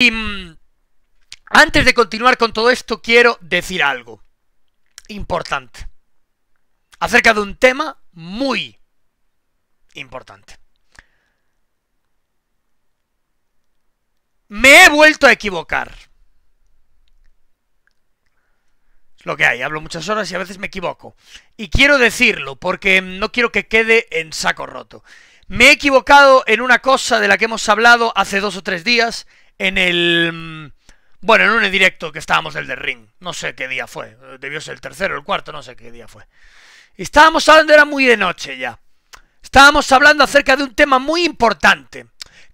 Y mm, antes de continuar con todo esto, quiero decir algo importante acerca de un tema muy importante. Me he vuelto a equivocar. Es lo que hay, hablo muchas horas y a veces me equivoco. Y quiero decirlo porque no quiero que quede en saco roto. Me he equivocado en una cosa de la que hemos hablado hace dos o tres días en el... Mm, bueno, en un directo que estábamos del de Ring. No sé qué día fue. Debió ser el tercero, el cuarto, no sé qué día fue. Estábamos hablando, era muy de noche ya. Estábamos hablando acerca de un tema muy importante.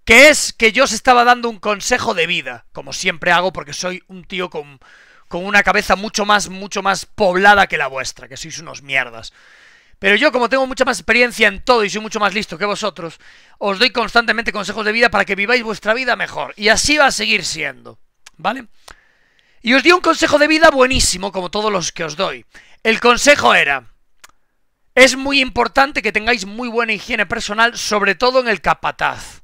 Que es que yo os estaba dando un consejo de vida. Como siempre hago porque soy un tío con, con una cabeza mucho más, mucho más poblada que la vuestra. Que sois unos mierdas. Pero yo, como tengo mucha más experiencia en todo y soy mucho más listo que vosotros, os doy constantemente consejos de vida para que viváis vuestra vida mejor. Y así va a seguir siendo, ¿vale? Y os di un consejo de vida buenísimo, como todos los que os doy. El consejo era, es muy importante que tengáis muy buena higiene personal, sobre todo en el capataz.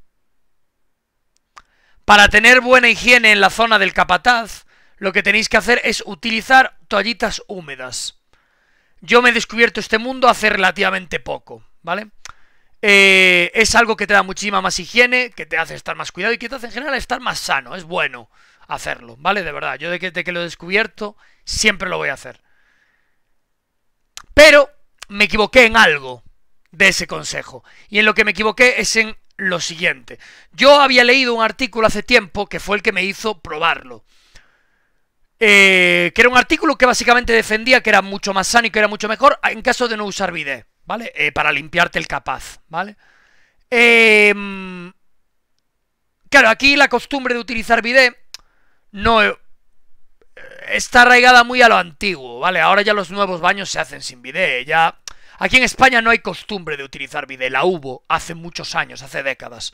Para tener buena higiene en la zona del capataz, lo que tenéis que hacer es utilizar toallitas húmedas. Yo me he descubierto este mundo hace relativamente poco, ¿vale? Eh, es algo que te da muchísima más higiene, que te hace estar más cuidado y que te hace en general estar más sano. Es bueno hacerlo, ¿vale? De verdad, yo de de que lo he descubierto, siempre lo voy a hacer. Pero me equivoqué en algo de ese consejo. Y en lo que me equivoqué es en lo siguiente. Yo había leído un artículo hace tiempo que fue el que me hizo probarlo. Eh, que era un artículo que básicamente defendía que era mucho más sano y que era mucho mejor en caso de no usar bidet, ¿vale? Eh, para limpiarte el capaz, ¿vale? Eh, claro, aquí la costumbre de utilizar bidet no está arraigada muy a lo antiguo, ¿vale? Ahora ya los nuevos baños se hacen sin bidet, ya... Aquí en España no hay costumbre de utilizar bidet, la hubo hace muchos años, hace décadas.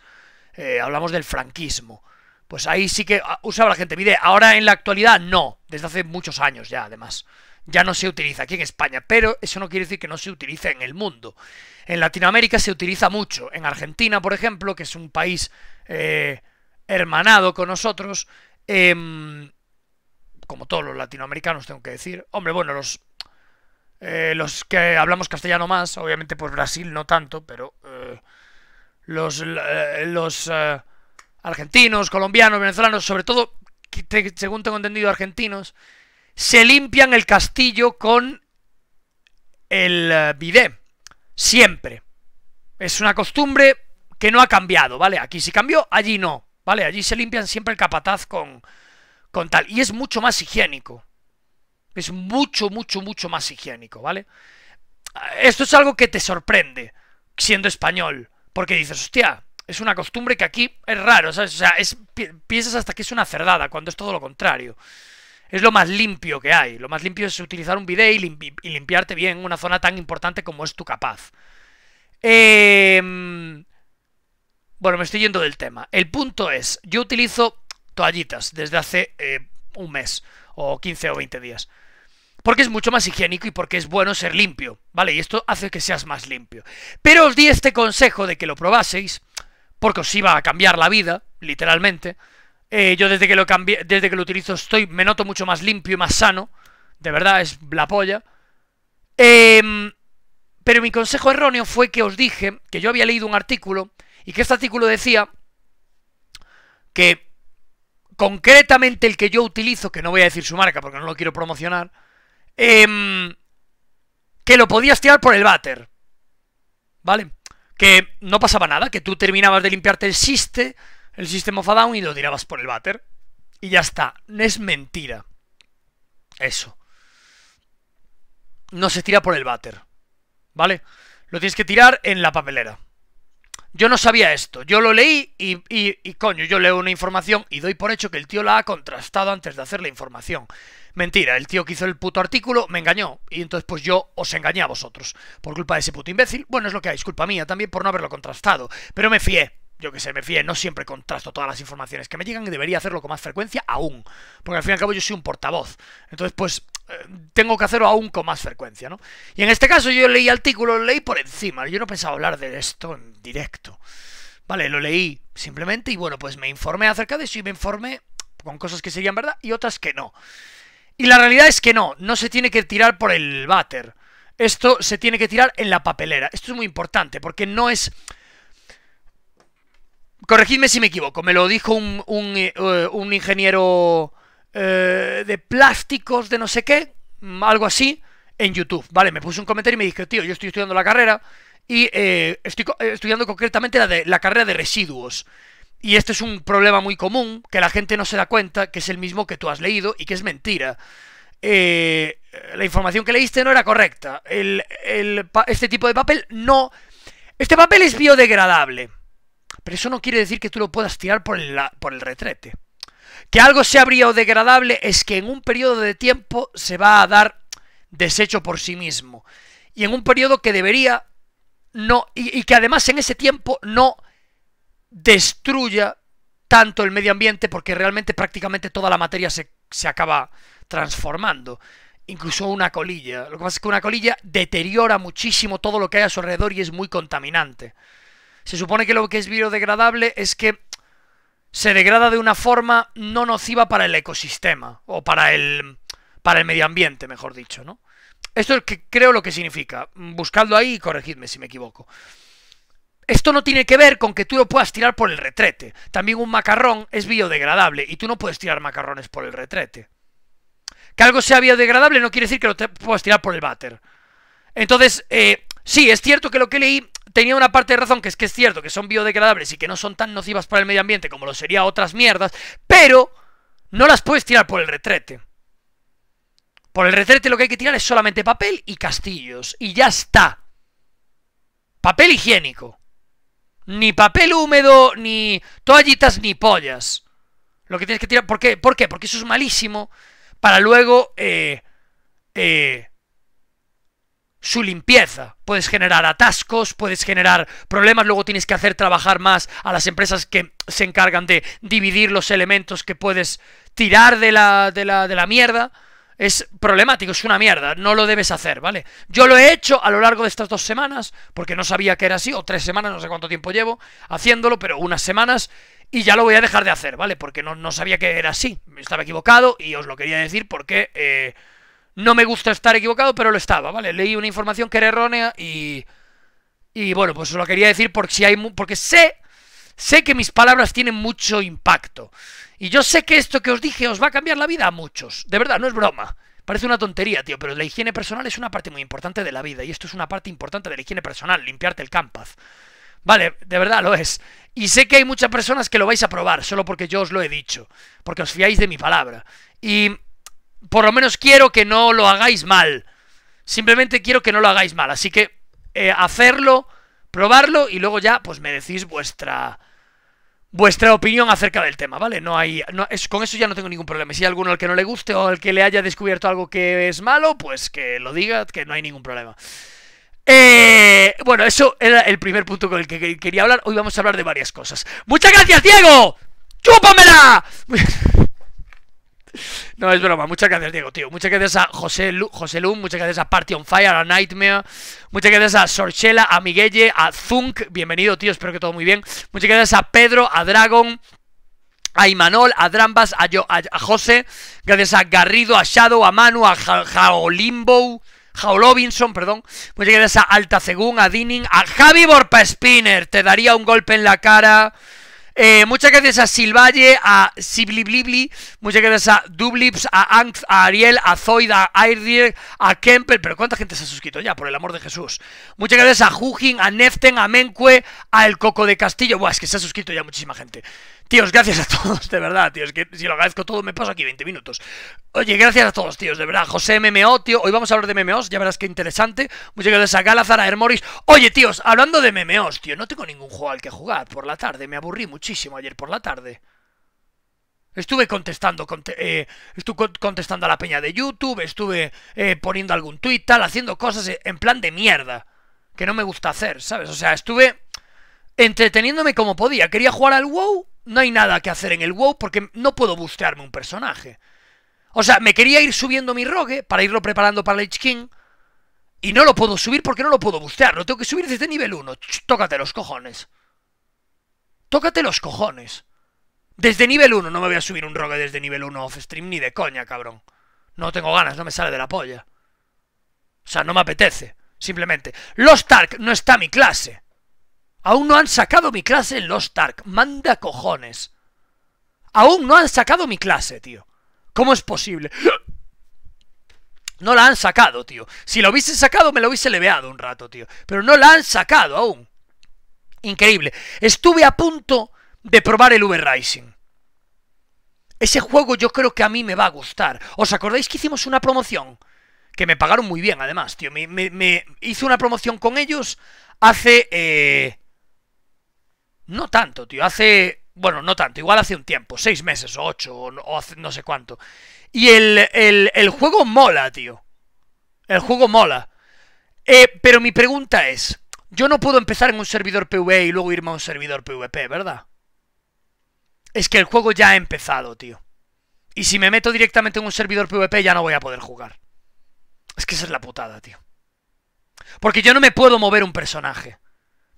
hablamos del franquismo pues ahí sí que ah, usaba la gente. Mire, ahora en la actualidad no, desde hace muchos años ya, además. Ya no se utiliza aquí en España, pero eso no quiere decir que no se utilice en el mundo. En Latinoamérica se utiliza mucho. En Argentina, por ejemplo, que es un país eh, hermanado con nosotros, em, como todos los latinoamericanos, tengo que decir. Hombre, bueno, los, eh, los que hablamos castellano más, obviamente, pues Brasil no tanto, pero eh, los, eh, los argentinos, colombianos, venezolanos, sobre todo, según tengo entendido, argentinos, se limpian el castillo con el eh, bidé. Siempre. Es una costumbre que no ha cambiado, ¿vale? Aquí sí cambió, allí no, ¿vale? Allí se limpian siempre el capataz con, con tal. Y es mucho más higiénico. Es mucho, mucho, mucho más higiénico, ¿vale? Esto es algo que te sorprende siendo español. Porque dices, hostia, es una costumbre que aquí es raro, ¿sabes? O sea, es, piensas hasta que es una cerdada, cuando es todo lo contrario. Es lo más limpio que hay. Lo más limpio es utilizar un bidet y, limpiarte bien una zona tan importante como es tu capaz. Eh... Bueno, me estoy yendo del tema. El punto es, yo utilizo toallitas desde hace eh, un mes, o 15 o 20 días. Porque es mucho más higiénico y porque es bueno ser limpio, ¿vale? Y esto hace que seas más limpio. Pero os di este consejo de que lo probaseis, porque os iba a cambiar la vida, literalmente. Eh, yo desde que lo cambié, desde que lo utilizo estoy, me noto mucho más limpio y más sano. De verdad, es la polla. Em, pero mi consejo erróneo fue que os dije que yo había leído un artículo y que este artículo decía que concretamente el que yo utilizo, que no voy a decir su marca porque no lo quiero promocionar, em, que lo podías tirar por el váter. ¿Vale? que no pasaba nada, que tú terminabas de limpiarte el siste, el sistema of down y lo tirabas por el váter. Y ya está, es mentira. Eso. No se tira por el váter, ¿vale? Lo tienes que tirar en la papelera. Yo no sabía esto, yo lo leí y, y, y coño, yo leo una información y doy por hecho que el tío la ha contrastado antes de hacer la información. Mentira, el tío que hizo el puto artículo me engañó. Y entonces pues yo os engañé a vosotros. Por culpa de ese puto imbécil. Bueno, es lo que hay, es culpa mía también por no haberlo contrastado. Pero me fié yo que sé, me fíe, no siempre contrasto todas las informaciones que me llegan y debería hacerlo con más frecuencia aún, porque al fin y al cabo yo soy un portavoz. Entonces, pues eh, tengo que hacerlo aún con más frecuencia, ¿no? Y en este caso yo leí artículo, lo leí por encima, yo no pensaba hablar de esto en directo. Vale, lo leí simplemente y bueno, pues me informé acerca de eso y me informé con cosas que serían verdad y otras que no. Y la realidad es que no, no se tiene que tirar por el váter. Esto se tiene que tirar en la papelera. Esto es muy importante porque no es... Corregidme si me equivoco, me lo dijo un, un, eh, eh, ingeniero eh, de plásticos de no sé qué, mm, algo así, en YouTube. Vale, me puso un comentario y me dijo, tío, yo estoy estudiando la carrera y estoy estudiando concretamente la, de, la carrera de residuos. Y este es un problema muy común que la gente no se da cuenta que es el mismo que tú has leído y que es mentira. Eh, la información que leíste no era correcta. este tipo de papel no... Este papel es biodegradable. Pero eso no quiere decir que tú lo puedas tirar por, por el retrete. Que algo sea biodegradable es que en un periodo de tiempo se va a dar desecho por sí mismo. Y en un periodo que debería no... y que además en ese tiempo no destruya tanto el medio ambiente porque realmente prácticamente toda la materia se, acaba transformando incluso una colilla. Lo que pasa es que una colilla deteriora muchísimo todo lo que hay a su alrededor y es muy contaminante. Se supone que lo que es biodegradable es que se degrada de una forma no nociva para el ecosistema o para el para el medio ambiente, mejor dicho, ¿no? Esto es que creo lo que significa. buscando ahí y corregidme si me equivoco. Esto no tiene que ver con que tú lo puedas tirar por el retrete. También un macarrón es biodegradable y tú no puedes tirar macarrones por el retrete. Que algo sea biodegradable no quiere decir que lo puedas tirar por el váter. Entonces, eh, sí, es cierto que lo que leí tenía una parte de razón, que es que es cierto que son biodegradables y que no son tan nocivas para el medio ambiente como lo serían otras mierdas, pero no las puedes tirar por el retrete. Por el retrete lo que hay que tirar es solamente papel y castillos, y ya está. Papel higiénico. Ni papel húmedo, ni toallitas, ni pollas. Lo que tienes que tirar. ¿Por qué? ¿Por qué? Porque eso es malísimo para luego eh, eh, su limpieza. Puedes generar atascos, puedes generar problemas, luego tienes que hacer trabajar más a las empresas que se encargan de dividir los elementos que puedes tirar de la, de la, de la mierda es problemático, es una mierda, no lo debes hacer, ¿vale? Yo lo he hecho a lo largo de estas dos semanas, porque no sabía que era así, o tres semanas, no sé cuánto tiempo llevo haciéndolo, pero unas semanas, y ya lo voy a dejar de hacer, ¿vale? Porque no, no sabía que era así, estaba equivocado y os lo quería decir porque eh, no me gusta estar equivocado, pero lo estaba, ¿vale? Leí una información que era errónea y... Y bueno, pues os lo quería decir porque, si hay, porque sé, sé que mis palabras tienen mucho impacto. Y yo sé que esto que os dije os va a cambiar la vida a muchos. De verdad, no es broma. Parece una tontería, tío, pero la higiene personal es una parte muy importante de la vida. Y esto es una parte importante de la higiene personal, limpiarte el campaz. Vale, de verdad lo es. Y sé que hay muchas personas que lo vais a probar, solo porque yo os lo he dicho. Porque os fiáis de mi palabra. Y por lo menos quiero que no lo hagáis mal. Simplemente quiero que no lo hagáis mal. Así que eh, hacerlo, probarlo y luego ya pues me decís vuestra vuestra opinión acerca del tema, ¿vale? No hay, no, es, con eso ya no tengo ningún problema. Si hay alguno al que no le guste o al que le haya descubierto algo que es malo, pues que lo diga, que no hay ningún problema. Eh, bueno, eso era el primer punto con el que quería hablar. Hoy vamos a hablar de varias cosas. Muchas gracias, Diego. ¡Chúpamela! No, es broma. Muchas gracias, Diego, tío. Muchas gracias a José, Lu José Lum, muchas gracias a Party on Fire, a Nightmare. Muchas gracias a Sorchela, a Miguelle, a Zunk. Bienvenido, tío. Espero que todo muy bien. Muchas gracias a Pedro, a Dragon a Imanol, a Drambas, a, Yo, a, José, gracias a Garrido, a Shadow, a Manu, a ja, Jaolimbo, Jaolobinson, perdón, muchas gracias a Altacegún, a Dinning a Javi Borpa Spinner, te daría un golpe en la cara, eh, muchas gracias a Silvalle, a Sibliblibli, muchas gracias a Dublips, a Anx, a Ariel, a Zoid, a Airdir, a Kemper. Pero ¿cuánta gente se ha suscrito ya? Por el amor de Jesús. Muchas gracias a Hugin, a Neften, a Mencue, a El Coco de Castillo. Buah, es que se ha suscrito ya muchísima gente. Tíos, gracias a todos, de verdad, tío. que si lo agradezco todo, me paso aquí 20 minutos. Oye, gracias a todos, tíos, de verdad. José MMO, tío. Hoy vamos a hablar de MMOs, ya verás qué interesante. Muchas gracias a Galazar, a Hermoris. Oye, tíos, hablando de MMOs, tío, no tengo ningún juego al que jugar por la tarde. Me aburrí muchísimo ayer por la tarde. Estuve contestando, eh, estuve contestando a la peña de YouTube, estuve eh, poniendo algún tweet, tal, haciendo cosas eh, en plan de mierda. Que no me gusta hacer, ¿sabes? O sea, estuve entreteniéndome como podía. Quería jugar al WoW no hay nada que hacer en el WoW porque no puedo bustearme un personaje. O sea, me quería ir subiendo mi rogue para irlo preparando para el King y no lo puedo subir porque no lo puedo bustear. Lo tengo que subir desde nivel 1. Tócate los cojones. Tócate los cojones. Desde nivel 1 no me voy a subir un rogue desde nivel 1 off stream ni de coña, cabrón. No tengo ganas, no me sale de la polla. O sea, no me apetece, simplemente. Los Tark no está mi clase. Aún no han sacado mi clase en los stark Manda cojones. Aún no han sacado mi clase, tío. ¿Cómo es posible? No la han sacado, tío. Si lo hubiesen sacado, me lo hubiese leveado un rato, tío. Pero no la han sacado aún. Increíble. Estuve a punto de probar el Uber Rising. Ese juego yo creo que a mí me va a gustar. ¿Os acordáis que hicimos una promoción? Que me pagaron muy bien, además, tío. Me, hizo hice una promoción con ellos hace... Eh, no tanto, tío. Hace. Bueno, no tanto, igual hace un tiempo, seis meses o ocho, o, no sé cuánto. Y el, el, el, juego mola, tío. El juego mola. Eh, pero mi pregunta es: Yo no puedo empezar en un servidor PvE y luego irme a un servidor PvP, ¿verdad? Es que el juego ya ha empezado, tío. Y si me meto directamente en un servidor PvP ya no voy a poder jugar. Es que esa es la putada, tío. Porque yo no me puedo mover un personaje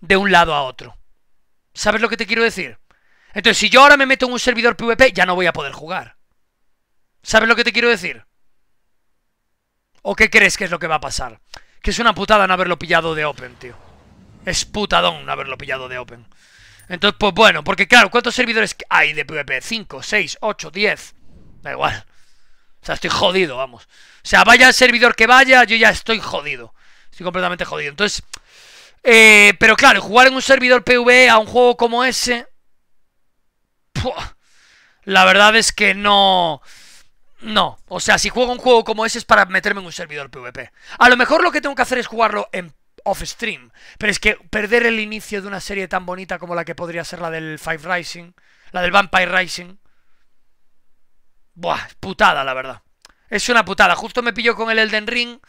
de un lado a otro. ¿Sabes lo que te quiero decir? Entonces, si yo ahora me meto en un servidor PvP, ya no voy a poder jugar. ¿Sabes lo que te quiero decir? ¿O qué crees que es lo que va a pasar? Que es una putada no haberlo pillado de Open, tío. Es putadón no haberlo pillado de Open. Entonces, pues bueno, porque claro, ¿cuántos servidores hay de PvP? 5, 6, 8, 10. Da igual. O sea, estoy jodido, vamos. O sea, vaya el servidor que vaya, yo ya estoy jodido. Estoy completamente jodido. Entonces, eh, pero claro, jugar en un servidor PvE a un juego como ese... la verdad es que no... No, o sea, si juego un juego como ese es para meterme en un servidor PvP. A lo mejor lo que tengo que hacer es jugarlo en off stream. Pero es que perder el inicio de una serie tan bonita como la que podría ser la del Five Rising, la del Vampire Rising... Buah, putada la verdad. Es una putada. Justo me pilló con el Elden Ring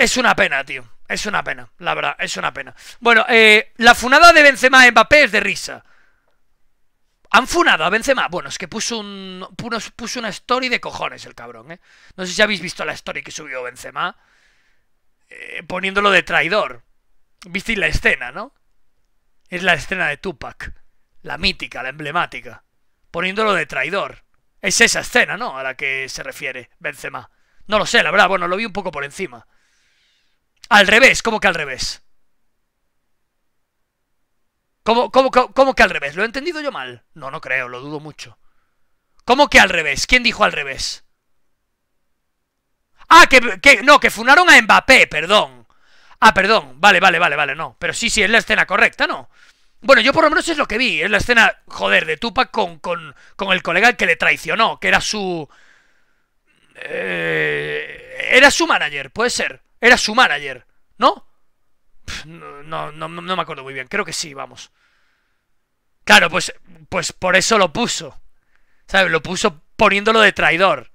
es una pena, tío. Es una pena, la verdad, es una pena. Bueno, eh, la funada de Benzema en Mbappé es de risa. Han funado a Benzema. Bueno, es que puso un puso una story de cojones el cabrón, ¿eh? No sé si habéis visto la story que subió Benzema eh, poniéndolo de traidor. Visteis la escena, ¿no? Es la escena de Tupac, la mítica, la emblemática, poniéndolo de traidor. Es esa escena, ¿no? A la que se refiere Benzema. No lo sé, la verdad, bueno, lo vi un poco por encima. Al revés, ¿cómo que al revés? ¿Cómo, cómo, cómo, que al revés? ¿Lo he entendido yo mal? No, no creo, lo dudo mucho. ¿Cómo que al revés? ¿Quién dijo al revés? Ah, que, que no, que funaron a Mbappé, perdón. Ah, perdón, vale, vale, vale, vale, no. Pero sí, sí, es la escena correcta, ¿no? Bueno, yo por lo menos es lo que vi, es la escena, joder, de Tupac con, con, con el colega que le traicionó, que era su... Eh, era su manager, puede ser. Era su manager, ¿no? no, me acuerdo muy bien. Creo que sí, vamos. Claro, pues, pues por eso lo puso. ¿Sabes? Lo puso poniéndolo de traidor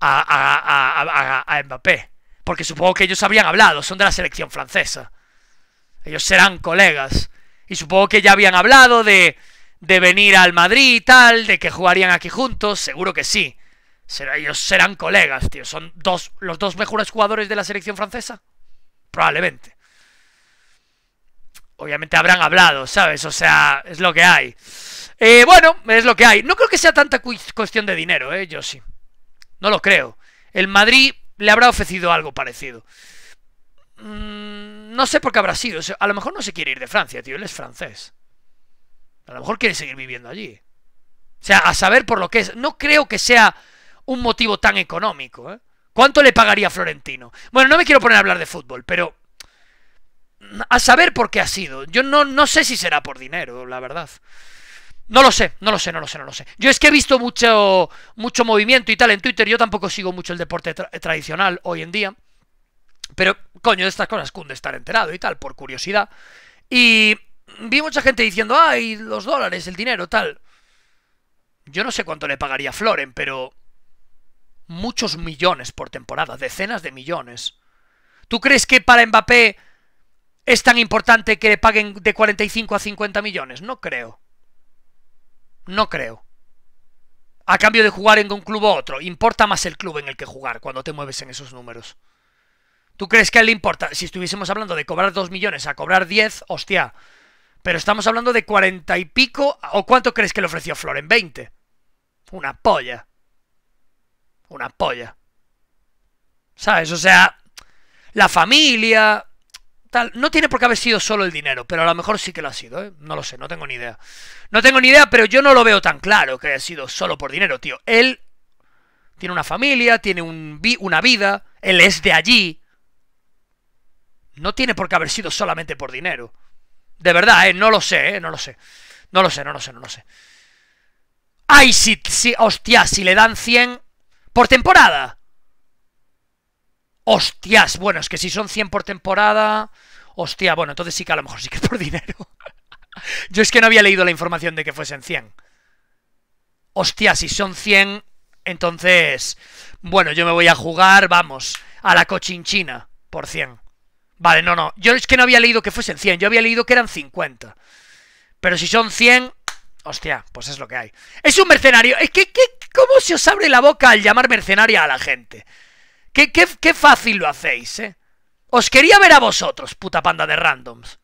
a, Mbappé. Porque supongo que ellos habían hablado, son de la selección francesa. Ellos serán colegas. Y supongo que ya habían hablado de, de venir al Madrid y tal, de que jugarían aquí juntos, seguro que sí ellos serán colegas, tío. Son dos, los dos mejores jugadores de la selección francesa. Probablemente. Obviamente habrán hablado, ¿sabes? O sea, es lo que hay. Eh, bueno, es lo que hay. No creo que sea tanta cuestión de dinero, ¿eh? Yo sí. No lo creo. El Madrid le habrá ofrecido algo parecido. Mm, no sé por qué habrá sido. A lo mejor no se quiere ir de Francia, tío. Él es francés. A lo mejor quiere seguir viviendo allí. O sea, a saber por lo que es. No creo que sea un motivo tan económico. ¿eh? ¿Cuánto le pagaría a Florentino? Bueno, no me quiero poner a hablar de fútbol, pero a saber por qué ha sido. Yo no, sé si será por dinero, la verdad. No lo sé, no lo sé, no lo sé, no lo sé. Yo es que he visto mucho, mucho movimiento y tal en Twitter. Yo tampoco sigo mucho el deporte tradicional hoy en día. Pero, coño, de estas cosas cunde estar enterado y tal, por curiosidad. Y vi mucha gente diciendo, ay, los dólares, el dinero, tal. Yo no sé cuánto le pagaría a Floren, pero muchos millones por temporada, decenas de millones. ¿Tú crees que para Mbappé es tan importante que le paguen de 45 a 50 millones? No creo. No creo. A cambio de jugar en un club u otro, importa más el club en el que jugar cuando te mueves en esos números. ¿Tú crees que a él le importa? Si estuviésemos hablando de cobrar 2 millones a cobrar 10, hostia. Pero estamos hablando de 40 y pico. ¿O cuánto crees que le ofreció en 20. Una polla una polla. ¿Sabes? O sea, la familia, tal. No tiene por qué haber sido solo el dinero, pero a lo mejor sí que lo ha sido, ¿eh? No lo sé, no tengo ni idea. No tengo ni idea, pero yo no lo veo tan claro que haya sido solo por dinero, tío. Él tiene una familia, tiene un una vida, él es de allí. No tiene por qué haber sido solamente por dinero. De verdad, ¿eh? No lo sé, ¿eh? No lo sé. No lo sé, no lo sé, no lo sé. Ay, si, si, hostia, si le dan 100, por temporada. Hostias, bueno, es que si son 100 por temporada... Hostia, bueno, entonces sí que a lo mejor sí que es por dinero. Yo es que no había leído la información de que fuesen 100. Hostia, si son 100, entonces... Bueno, yo me voy a jugar, vamos, a la cochinchina por 100. Vale, no, no. Yo es que no había leído que fuesen 100. Yo había leído que eran 50. Pero si son 100... Hostia, pues es lo que hay. Es un mercenario. Es que, ¿Cómo se os abre la boca al llamar mercenaria a la gente? Qué, fácil lo hacéis, ¿eh? Os quería ver a vosotros, puta panda de randoms.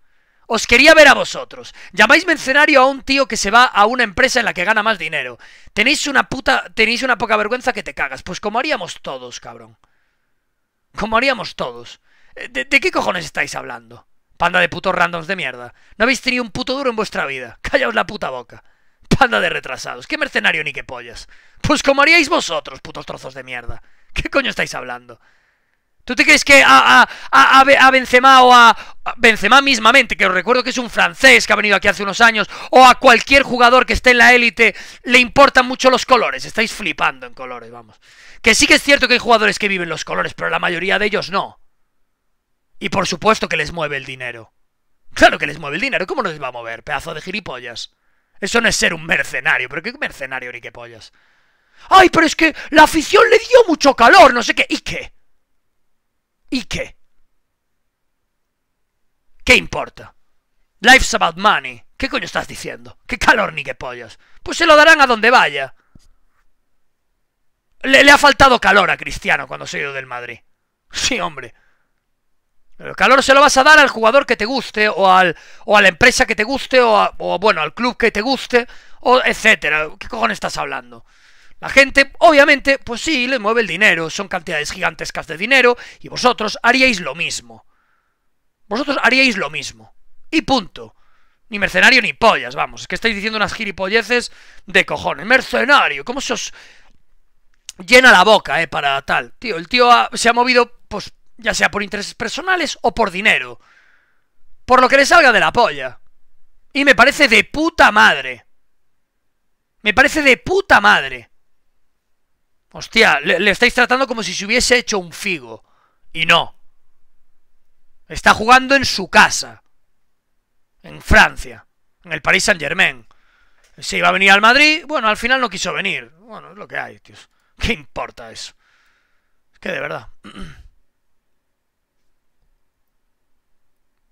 Os quería ver a vosotros. Llamáis mercenario a un tío que se va a una empresa en la que gana más dinero. Tenéis una puta. Tenéis una poca vergüenza que te cagas. Pues como haríamos todos, cabrón. Como haríamos todos. Eh, ¿De, de qué cojones estáis hablando? Panda de putos randoms de mierda. No habéis tenido un puto duro en vuestra vida. Callaos la puta boca. Panda de retrasados. ¿Qué mercenario ni qué pollas? Pues como haríais vosotros, putos trozos de mierda. ¿Qué coño estáis hablando? ¿Tú te crees que a, a, a, a Benzema o a, Benzema mismamente, que os recuerdo que es un francés que ha venido aquí hace unos años, o a cualquier jugador que esté en la élite, le importan mucho los colores? Estáis flipando en colores, vamos. Que sí que es cierto que hay jugadores que viven los colores, pero la mayoría de ellos no. Y por supuesto que les mueve el dinero. Claro que les mueve el dinero, ¿cómo no les va a mover, pedazo de gilipollas? Eso no es ser un mercenario, pero qué mercenario ni qué pollas. Ay, pero es que la afición le dio mucho calor, no sé qué. ¿Y qué? ¿Y qué? ¿Qué importa? Life's about money. ¿Qué coño estás diciendo? ¿Qué calor ni qué pollas? Pues se lo darán a donde vaya. Le, le ha faltado calor a Cristiano cuando se ha ido del Madrid. Sí, hombre. El calor se lo vas a dar al jugador que te guste, o, al, o a la empresa que te guste, o, o bueno, al club que te guste, o etcétera. ¿Qué cojones estás hablando? La gente, obviamente, pues sí, le mueve el dinero, son cantidades gigantescas de dinero, y vosotros haríais lo mismo. Vosotros haríais lo mismo. Y punto. Ni mercenario ni pollas, vamos. Es que estáis diciendo unas gilipolleces de cojones. Mercenario, ¿cómo se os llena la boca, eh, para tal? Tío, el tío se ha movido ya sea por intereses personales o por dinero. Por lo que le salga de la polla. Y me parece de puta madre. Me parece de puta madre. Hostia, le, estáis tratando como si se hubiese hecho un figo. Y no. Está jugando en su casa. En Francia. En el París Saint Germain. Se iba a venir al Madrid. Bueno, al final no quiso venir. Bueno, es lo que hay, tíos. ¿Qué importa eso? Es que de verdad.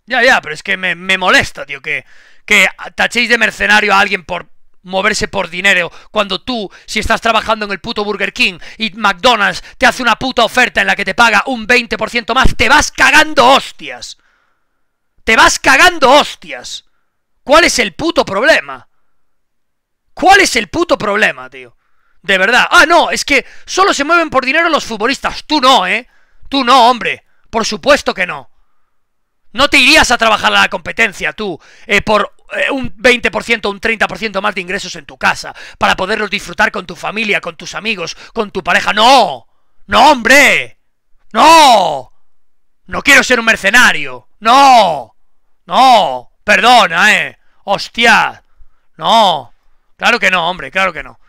Ya, ya, pero es que me, molesta, tío, que, que tachéis de mercenario a alguien por moverse por dinero cuando tú, si estás trabajando en el puto Burger King y McDonald's te hace una puta oferta en la que te paga un 20% más, te vas cagando hostias. Te vas cagando hostias. ¿Cuál es el puto problema? ¿Cuál es el puto problema, tío? De verdad. Ah, no, es que solo se mueven por dinero los futbolistas. Tú no, ¿eh? Tú no, hombre. Por supuesto que no. No te irías a trabajar a la competencia tú eh, por eh, un 20% un 30% más de ingresos en tu casa para poderlos disfrutar con tu familia, con tus amigos, con tu pareja. ¡No! ¡No, hombre! ¡No! No quiero ser un mercenario. ¡No! ¡No! Perdona, eh. ¡Hostia! ¡No! Claro que no, hombre, claro que no.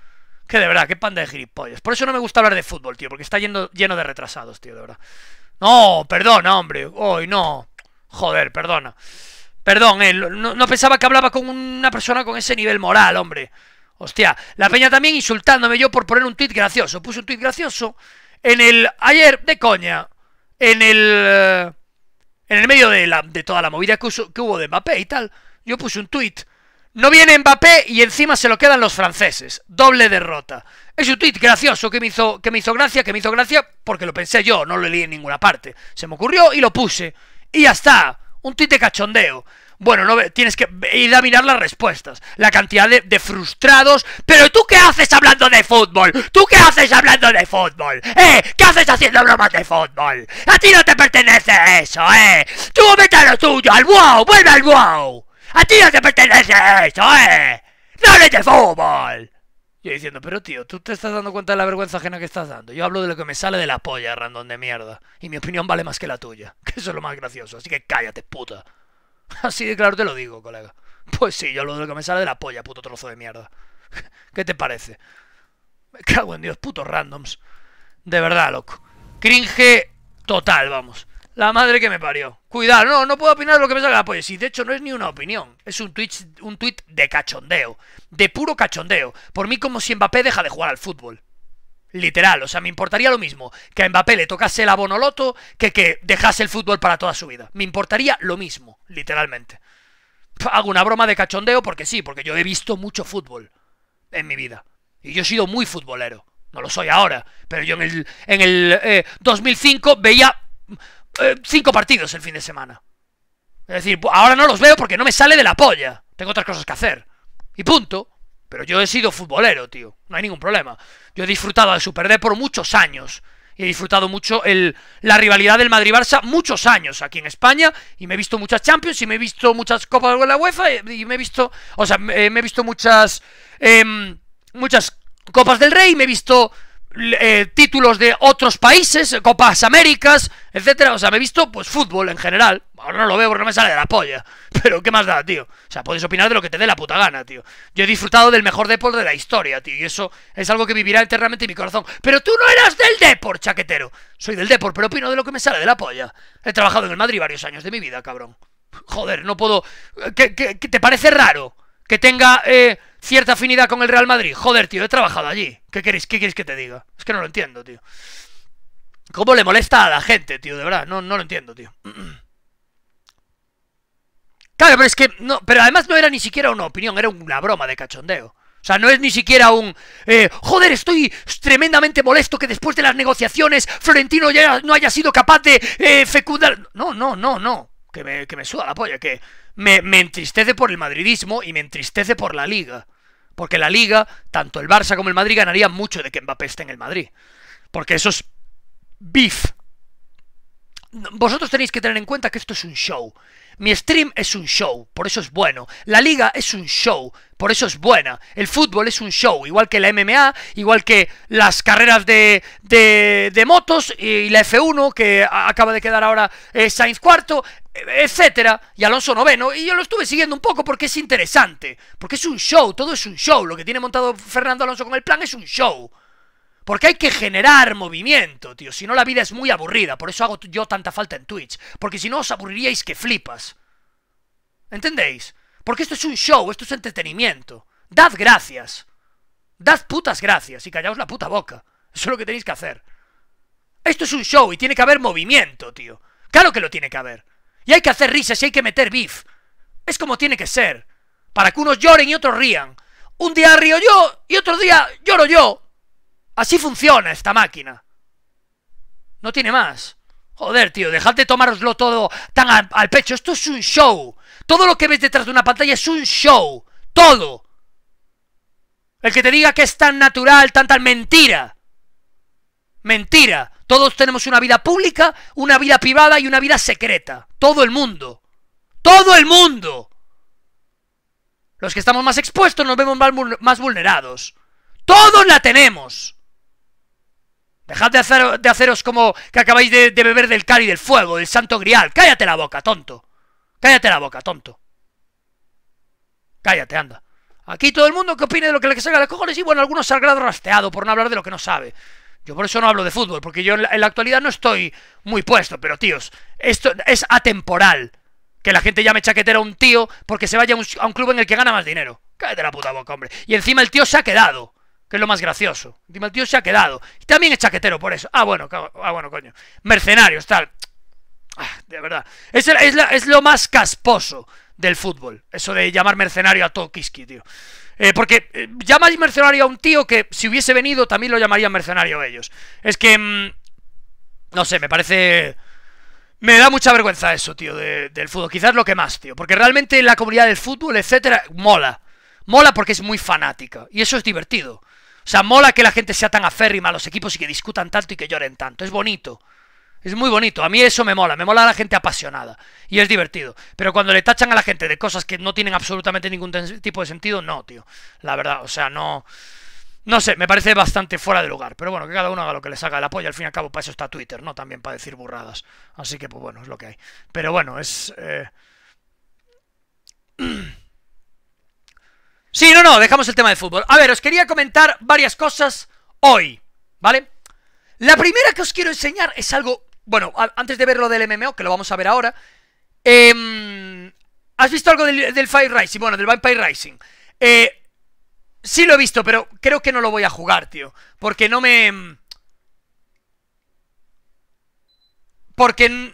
Que de verdad, qué panda de gilipollas. Por eso no me gusta hablar de fútbol, tío, porque está lleno, de retrasados, tío, de verdad. No, perdona, hombre. uy no. Joder, perdona. Perdón, eh, no, pensaba que hablaba con una persona con ese nivel moral, hombre. Hostia, la peña también insultándome yo por poner un tuit gracioso. Puse un tuit gracioso en el... Ayer, de coña, en el... Eh, en el medio de, toda la movida que, hubo de Mbappé y tal, yo puse un tuit. No viene Mbappé y encima se lo quedan los franceses. Doble derrota. Es un tuit gracioso que me, hizo, que me hizo gracia, que me hizo gracia porque lo pensé yo, no lo leí en ninguna parte. Se me ocurrió y lo puse. Y ya está. Un tite de cachondeo. Bueno, no tienes que ir a mirar las respuestas. La cantidad de, frustrados. Pero ¿tú qué haces hablando de fútbol? ¿Tú qué haces hablando de fútbol? ¿Eh? ¿Qué haces haciendo bromas de fútbol? A ti no te pertenece eso, ¿eh? Tú métalo lo tuyo, al wow, vuelve al wow. A ti no te pertenece eso, ¿eh? No le de fútbol. Yo diciendo, pero tío, tú te estás dando cuenta de la vergüenza ajena que estás dando. Yo hablo de lo que me sale de la polla, random de mierda. Y mi opinión vale más que la tuya. Que eso es lo más gracioso. Así que cállate, puta. Así de claro te lo digo, colega. Pues sí, yo hablo de lo que me sale de la polla, puto trozo de mierda. ¿Qué te parece? Me cago en Dios, putos randoms. De verdad, loco. Cringe total, vamos. La madre que me parió. Cuidado, no, no puedo opinar lo que me salga pues Si De hecho, no es ni una opinión. Es un tweet, un tweet de cachondeo. De puro cachondeo. Por mí, como si Mbappé deja de jugar al fútbol. Literal, o sea, me importaría lo mismo que a Mbappé le tocase el abonoloto que que dejase el fútbol para toda su vida. Me importaría lo mismo, literalmente. Hago una broma de cachondeo porque sí, porque yo he visto mucho fútbol en mi vida. Y yo he sido muy futbolero. No lo soy ahora, pero yo en el, en el 2005 eh, veía eh, cinco partidos el fin de semana. Es decir, ahora no los veo porque no me sale de la polla. Tengo otras cosas que hacer. Y punto. Pero yo he sido futbolero, tío. No hay ningún problema. Yo he disfrutado de Super por muchos años. Y he disfrutado mucho el, la rivalidad del Madrid-Barça muchos años aquí en España. Y me he visto muchas Champions, y me he visto muchas Copas de la UEFA, eh, y, me he visto. O sea, me, eh, he visto muchas. Em, muchas Copas del Rey, y me he visto eh, títulos de otros países, Copas Américas, etcétera. O sea, me he visto, pues, fútbol en general. Ahora no lo veo porque no me sale de la polla. Pero, ¿qué más da, tío? O sea, puedes opinar de lo que te dé la puta gana, tío. Yo he disfrutado del mejor deporte de la historia, tío. Y eso es algo que vivirá eternamente en mi corazón. Pero tú no eras del Depor, chaquetero. Soy del Depor, pero opino de lo que me sale de la polla. He trabajado en el Madrid varios años de mi vida, cabrón. Joder, no puedo... Eh, ¿Qué, te parece raro que tenga... Eh, cierta afinidad con el Real Madrid. Joder, tío, he trabajado allí. ¿Qué queréis, que te diga? Es que no lo entiendo, tío. ¿Cómo le molesta a la gente, tío? De verdad, no, no lo entiendo, tío. Claro, pero es que. No, pero además no era ni siquiera una opinión, era una broma de cachondeo. O sea, no es ni siquiera un. Eh, Joder, estoy tremendamente molesto que después de las negociaciones Florentino ya no haya sido capaz de eh, fecundar. No, no, no, no. Que me, que me suda la polla, que me, me entristece por el madridismo y me entristece por la liga. Porque la Liga, tanto el Barça como el Madrid ganarían mucho de que Mbappé esté en el Madrid. Porque eso es beef. Vosotros tenéis que tener en cuenta que esto es un show. Mi stream es un show, por eso es bueno. La liga es un show, por eso es buena. El fútbol es un show, igual que la MMA, igual que las carreras de, de, de motos y la F1 que acaba de quedar ahora eh, Sainz cuarto etcétera, y Alonso noveno, y yo lo estuve siguiendo un poco porque es interesante, porque es un show, todo es un show, lo que tiene montado Fernando Alonso con el plan es un show, porque hay que generar movimiento, tío, si no la vida es muy aburrida, por eso hago yo tanta falta en Twitch, porque si no os aburriríais que flipas, ¿entendéis? Porque esto es un show, esto es entretenimiento, dad gracias, dad putas gracias y callaos la puta boca, eso es lo que tenéis que hacer. Esto es un show y tiene que haber movimiento, tío. Claro que lo tiene que haber. Y hay que hacer risas y hay que meter beef. Es como tiene que ser. Para que unos lloren y otros rían. Un día río yo y otro día lloro yo. Así funciona esta máquina. No tiene más. Joder, tío, dejad de tomároslo todo tan al, pecho. Esto es un show. Todo lo que ves detrás de una pantalla es un show. Todo. El que te diga que es tan natural, tan tal, mentira. Mentira. Todos tenemos una vida pública, una vida privada y una vida secreta. Todo el mundo. Todo el mundo. Los que estamos más expuestos nos vemos más vulnerados. Todos la tenemos. Dejad de, de haceros como que acabáis de, beber del y del fuego, del santo grial. Cállate la boca, tonto. Cállate la boca, tonto. Cállate, anda. Aquí todo el mundo que opine de lo que le salga de los cojones y bueno, algunos grado rasteado por no hablar de lo que no sabe. Yo por eso no hablo de fútbol, porque yo en la, actualidad no estoy muy puesto, pero tíos, esto es atemporal. Que la gente llame chaquetero a un tío porque se vaya a un, club en el que gana más dinero. Cállate la puta boca, hombre. Y encima el tío se ha quedado, que es lo más gracioso. Encima el tío se ha quedado. Y también es chaquetero por eso. Ah, bueno, ah, bueno, coño. Mercenarios, tal. Ah, de verdad. Es, es lo más casposo del fútbol. Eso de llamar mercenario a todo Kiski, tío. Eh, porque eh, llamáis mercenario a un tío que si hubiese venido también lo llamarían mercenario ellos. Es que... Mm, no sé, me parece... Me da mucha vergüenza eso, tío, del fútbol. Quizás lo que más, tío. Porque realmente la comunidad del fútbol, etcétera, mola. Mola porque es muy fanática. Y eso es divertido. O sea, mola que la gente sea tan aférrima a los equipos y que discutan tanto y que lloren tanto. Es bonito. Es muy bonito, a mí eso me mola, me mola la gente apasionada y es divertido. Pero cuando le tachan a la gente de cosas que no tienen absolutamente ningún tipo de sentido, no, tío. La verdad, o sea, no... No sé, me parece bastante fuera de lugar. Pero bueno, que cada uno haga lo que le saca el apoyo. Al fin y al cabo, para eso está Twitter, ¿no? También para decir burradas. Así que, pues bueno, es lo que hay. Pero bueno, es... Eh, sí, no, no, dejamos el tema de fútbol. A ver, os quería comentar varias cosas hoy, ¿vale? La primera que os quiero enseñar es algo bueno, antes de ver lo del MMO, que lo vamos a ver ahora. Em, ¿Has visto algo del, Fire Rising? Bueno, del Vampire Rising. Eh, sí lo he visto, pero creo que no lo voy a jugar, tío. Porque no me... Em, porque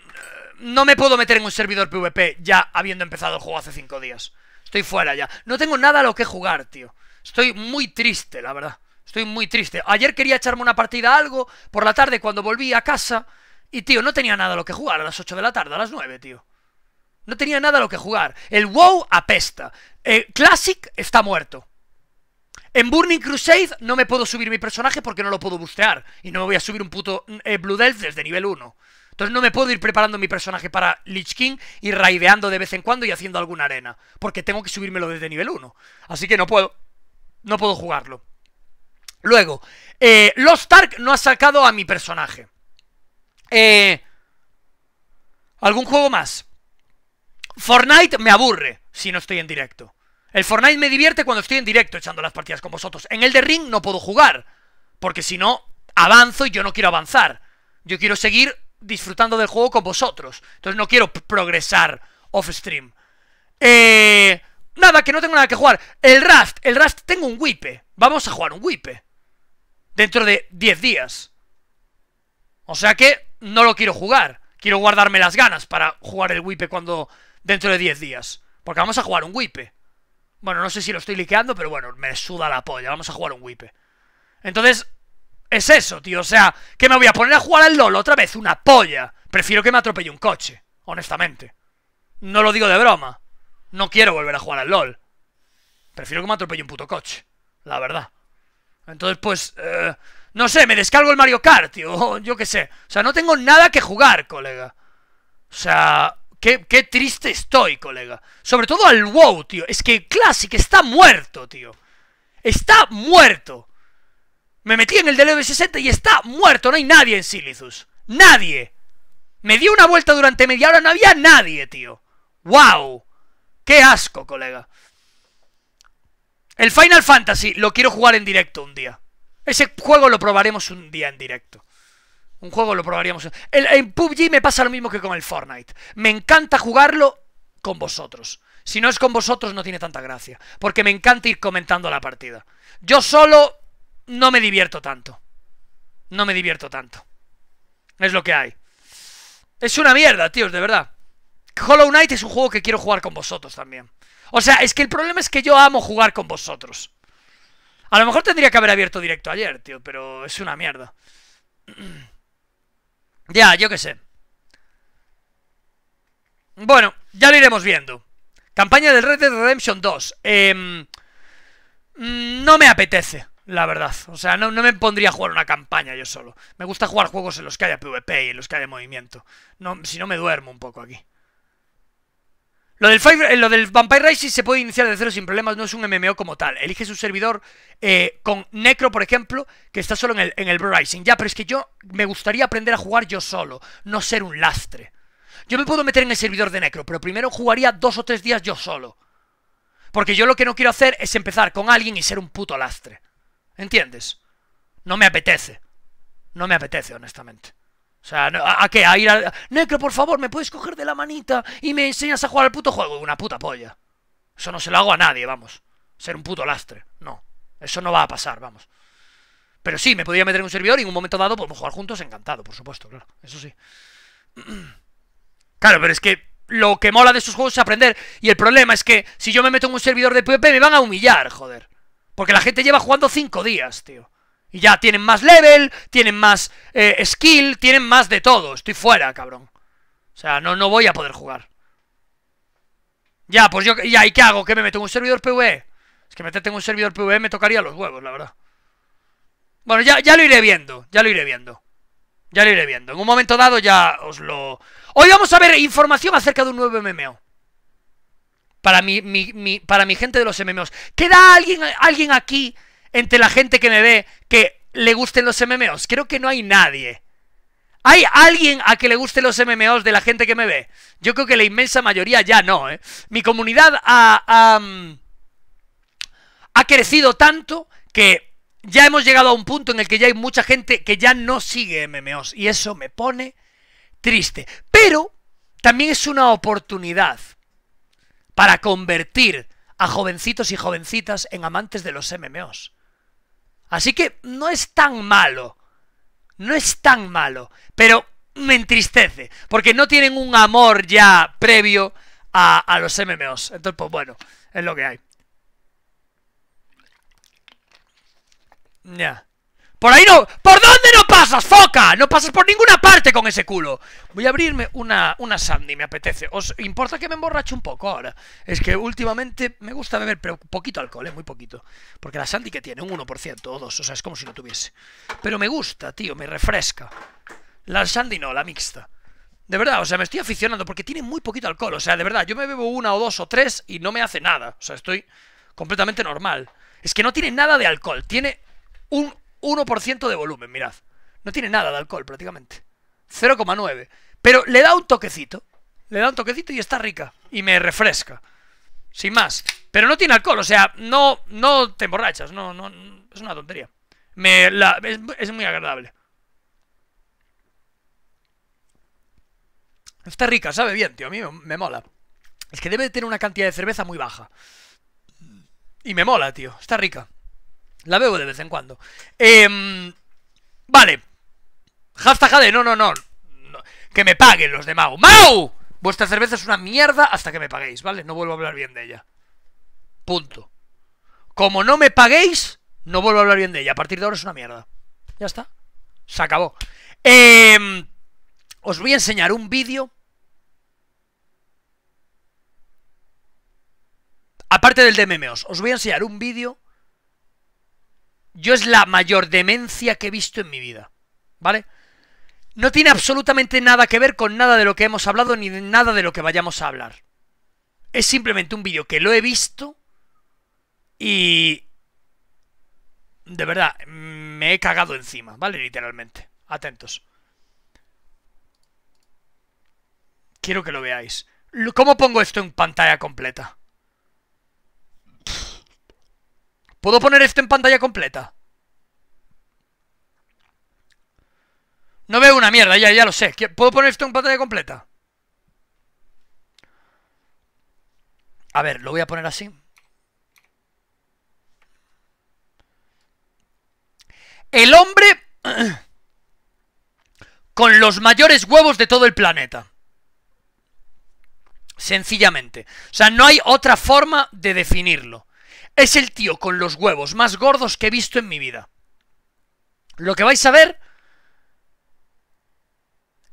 no me puedo meter en un servidor PvP ya habiendo empezado el juego hace 5 días. Estoy fuera ya. No tengo nada a lo que jugar, tío. Estoy muy triste, la verdad. Estoy muy triste. Ayer quería echarme una partida a algo por la tarde cuando volví a casa y, tío, no tenía nada a lo que jugar a las 8 de la tarde, a las 9, tío. No tenía nada a lo que jugar. El WoW apesta. Classic está muerto. En Burning Crusade no me puedo subir mi personaje porque no lo puedo bustear. Y no me voy a subir un puto mm, eh, Blue desde nivel 1. Entonces no me puedo ir preparando mi personaje para Lich King y raideando de vez en cuando y haciendo alguna arena. Porque tengo que subírmelo desde nivel 1. Así que no puedo. No puedo jugarlo. Luego, eh, Lost Ark no ha sacado a mi personaje. Eh, ¿Algún juego más? Fortnite me aburre si no estoy en directo. El Fortnite me divierte cuando estoy en directo echando las partidas con vosotros. En el de Ring no puedo jugar, porque si no, avanzo y yo no quiero avanzar. Yo quiero seguir disfrutando del juego con vosotros. Entonces no quiero progresar off stream. Eh, nada, que no tengo nada que jugar. El Rust, el Rust tengo un wipe. Vamos a jugar un wipe. Dentro de 10 días. O sea que no lo quiero jugar. Quiero guardarme las ganas para jugar el Wipe cuando. dentro de 10 días. Porque vamos a jugar un Wipe. Bueno, no sé si lo estoy liqueando, pero bueno, me suda la polla. Vamos a jugar un Wipe. Entonces, es eso, tío. O sea, que me voy a poner a jugar al LOL otra vez, una polla. Prefiero que me atropelle un coche, honestamente. No lo digo de broma. No quiero volver a jugar al LOL. Prefiero que me atropelle un puto coche, la verdad. Entonces, pues... Eh, no sé, me descargo el Mario Kart, tío, oh, yo qué sé. O sea, no tengo nada que jugar, colega. O sea, qué, triste estoy, colega. Sobre todo al WoW, tío. Es que Classic está muerto, tío. Está muerto. Me metí en el de 60 y está muerto. No hay nadie en Silithus. Nadie. Me di una vuelta durante media hora, no había nadie, tío. ¡Wow! ¡Qué asco, colega! El Final Fantasy lo quiero jugar en directo un día. Ese juego lo probaremos un día en directo. Un juego lo probaríamos. en PUBG me pasa lo mismo que con el Fortnite. Me encanta jugarlo con vosotros. Si no es con vosotros no tiene tanta gracia, porque me encanta ir comentando la partida. Yo solo no me divierto tanto. No me divierto tanto. Es lo que hay. Es una mierda, tíos, de verdad. Hollow Knight es un juego que quiero jugar con vosotros también. O sea, es que el problema es que yo amo jugar con vosotros. A lo mejor tendría que haber abierto directo ayer, tío, pero es una mierda. Ya, yo qué sé. Bueno, ya lo iremos viendo. Campaña del Red Dead Redemption 2. Em, mm, no me apetece, la verdad. O sea, no, me pondría a jugar una campaña yo solo. Me gusta jugar juegos en los que haya PvP y en los que haya movimiento. si no, me duermo un poco aquí. Lo del, eh, lo del Vampire Rising se puede iniciar de cero sin problemas, no es un MMO como tal. Eliges un servidor eh, con Necro, por ejemplo, que está solo en el, en el Rising. Ya, pero es que yo me gustaría aprender a jugar yo solo, no ser un lastre. Yo me puedo meter en el servidor de Necro, pero primero jugaría dos o tres días yo solo. Porque yo lo que no quiero hacer es empezar con alguien y ser un puto lastre. ¿Entiendes? No me apetece. No me apetece, honestamente. O sea, ¿a, a qué? A ir al... Necro, por favor, ¿me puedes coger de la manita y me enseñas a jugar al puto juego? Una puta polla. Eso no se lo hago a nadie, vamos. Ser un puto lastre. No. Eso no va a pasar, vamos. Pero sí, me podía meter en un servidor y en un momento dado podemos jugar juntos encantado, por supuesto, claro. Eso sí. Claro, pero es que lo que mola de estos juegos es aprender. Y el problema es que si yo me meto en un servidor de PvP me van a humillar, joder. Porque la gente lleva jugando 5 días, tío. Y ya tienen más level, tienen más eh, skill, tienen más de todo. Estoy fuera, cabrón. O sea, no, no voy a poder jugar. Ya, pues yo... Ya, ¿y qué hago? ¿Qué me meto en un servidor PvE? Es que meterte en un servidor PvE me tocaría los huevos, la verdad. Bueno, ya, ya lo iré viendo. Ya lo iré viendo. Ya lo iré viendo. En un momento dado ya os lo... Hoy vamos a ver información acerca de un nuevo MMO. Para mi, mi, para mi gente de los MMOs. ¿Queda alguien, alguien aquí entre la gente que me ve que le gusten los MMOs? Creo que no hay nadie. ¿Hay alguien a que le gusten los MMOs de la gente que me ve? Yo creo que la inmensa mayoría ya no, ¿eh? Mi comunidad ha, mm, ha, crecido tanto que ya hemos llegado a un punto en el que ya hay mucha gente que ya no sigue MMOs. Y eso me pone triste. Pero también es una oportunidad para convertir a jovencitos y jovencitas en amantes de los MMOs. Así que no es tan malo. No es tan malo. Pero me entristece. Porque no tienen un amor ya previo a, los MMOs. Entonces, pues bueno, es lo que hay. Ya. Por ahí no... ¿Por dónde no pasas, foca? No pasas por ninguna parte con ese culo. Voy a abrirme una, una Sandy, me apetece. ¿Os importa que me emborrache un poco ahora? Es que últimamente me gusta beber, pero poquito alcohol, ¿eh? muy poquito. Porque la Sandy que tiene, un 1% o 2, o sea, es como si no tuviese. Pero me gusta, tío, me refresca. La Sandy no, la mixta. De verdad, o sea, me estoy aficionando porque tiene muy poquito alcohol. O sea, de verdad, yo me bebo una o dos o tres y no me hace nada. O sea, estoy completamente normal. Es que no tiene nada de alcohol, tiene un 1% de volumen, mirad. No tiene nada de alcohol prácticamente. 0,9. Pero le da un toquecito. Le da un toquecito y está rica. Y me refresca. Sin más. Pero no tiene alcohol, o sea, no, no te emborrachas. No, no, es una tontería. Me, la, es, muy agradable. Está rica, sabe bien, tío. A mí me, me mola. Es que debe de tener una cantidad de cerveza muy baja. Y me mola, tío. Está rica. La veo de vez en cuando. Em, vale. Hashtag jade, no, no, no, Que me paguen los de Mau. ¡Mau! Vuestra cerveza es una mierda hasta que me paguéis, ¿vale? No vuelvo a hablar bien de ella. Punto. Como no me paguéis, no vuelvo a hablar bien de ella. A partir de ahora es una mierda. Ya está. Se acabó. Eh, os voy a enseñar un vídeo. Aparte del de os voy a enseñar un vídeo yo es la mayor demencia que he visto en mi vida, ¿vale? No tiene absolutamente nada que ver con nada de lo que hemos hablado ni nada de lo que vayamos a hablar. Es simplemente un vídeo que lo he visto y... De verdad, me he cagado encima, ¿vale? Literalmente. Atentos. Quiero que lo veáis. ¿Cómo pongo esto en pantalla completa? ¿Puedo poner esto en pantalla completa? No veo una mierda, ya, ya lo sé. ¿Puedo poner esto en pantalla completa? A ver, lo voy a poner así. El hombre con los mayores huevos de todo el planeta. Sencillamente. O sea, no hay otra forma de definirlo es el tío con los huevos más gordos que he visto en mi vida. Lo que vais a ver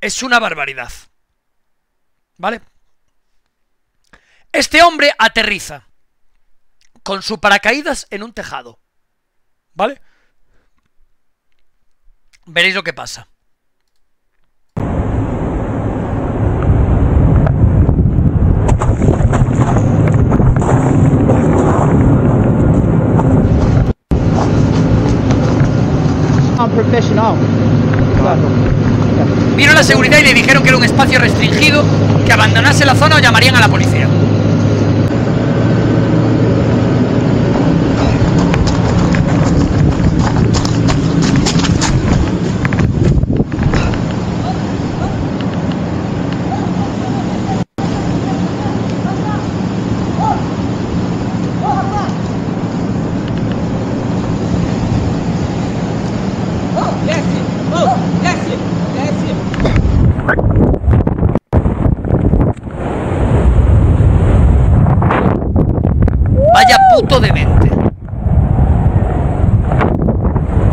es una barbaridad. ¿Vale? Este hombre aterriza con su paracaídas en un tejado. ¿Vale? Veréis lo que pasa. Vieron la seguridad y le dijeron que era un espacio restringido, que abandonase la zona o llamarían a la policía.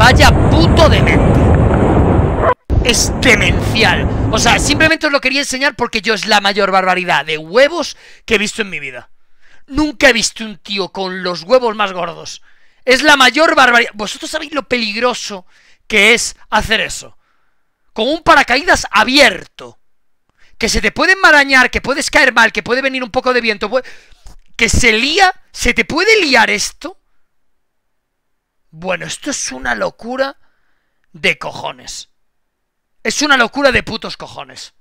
Vaya puto demente. Es demencial. O sea, simplemente os lo quería enseñar porque yo es la mayor barbaridad de huevos que he visto en mi vida. Nunca he visto un tío con los huevos más gordos. Es la mayor barbaridad. Vosotros sabéis lo peligroso que es hacer eso. Con un paracaídas abierto. Que se te puede enmarañar, que puedes caer mal, que puede venir un poco de viento. Que se lía, se te puede liar esto bueno, esto es una locura de cojones. Es una locura de putos cojones.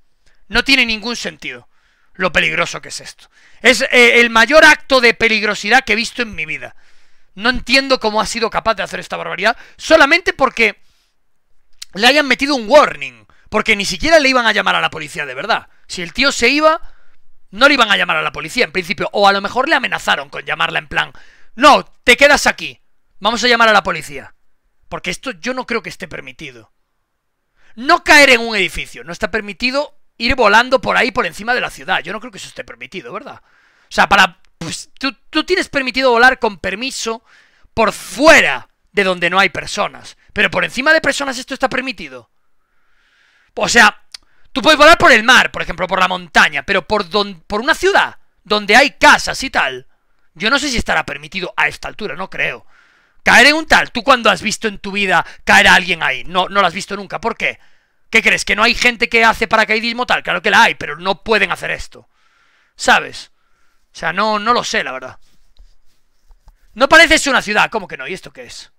No tiene ningún sentido lo peligroso que es esto. Es eh, el mayor acto de peligrosidad que he visto en mi vida. No entiendo cómo ha sido capaz de hacer esta barbaridad, solamente porque le hayan metido un warning, porque ni siquiera le iban a llamar a la policía de verdad. Si el tío se iba, no le iban a llamar a la policía en principio, o a lo mejor le amenazaron con llamarla en plan, no, te quedas aquí, Vamos a llamar a la policía. Porque esto yo no creo que esté permitido. No caer en un edificio. No está permitido ir volando por ahí, por encima de la ciudad. Yo no creo que eso esté permitido, ¿verdad? O sea, para... Pues, tú, tú tienes permitido volar con permiso por fuera de donde no hay personas. Pero por encima de personas esto está permitido. O sea, tú puedes volar por el mar, por ejemplo, por la montaña, pero por, don, por una ciudad donde hay casas y tal. Yo no sé si estará permitido a esta altura, no creo. Caer en un tal, ¿tú cuando has visto en tu vida caer a alguien ahí? No, no lo has visto nunca. ¿Por qué? ¿Qué crees? ¿Que no hay gente que hace paracaidismo tal? Claro que la hay, pero no pueden hacer esto. ¿Sabes? O sea, no, no lo sé, la verdad. No parece una ciudad. ¿Cómo que no? ¿Y esto qué es?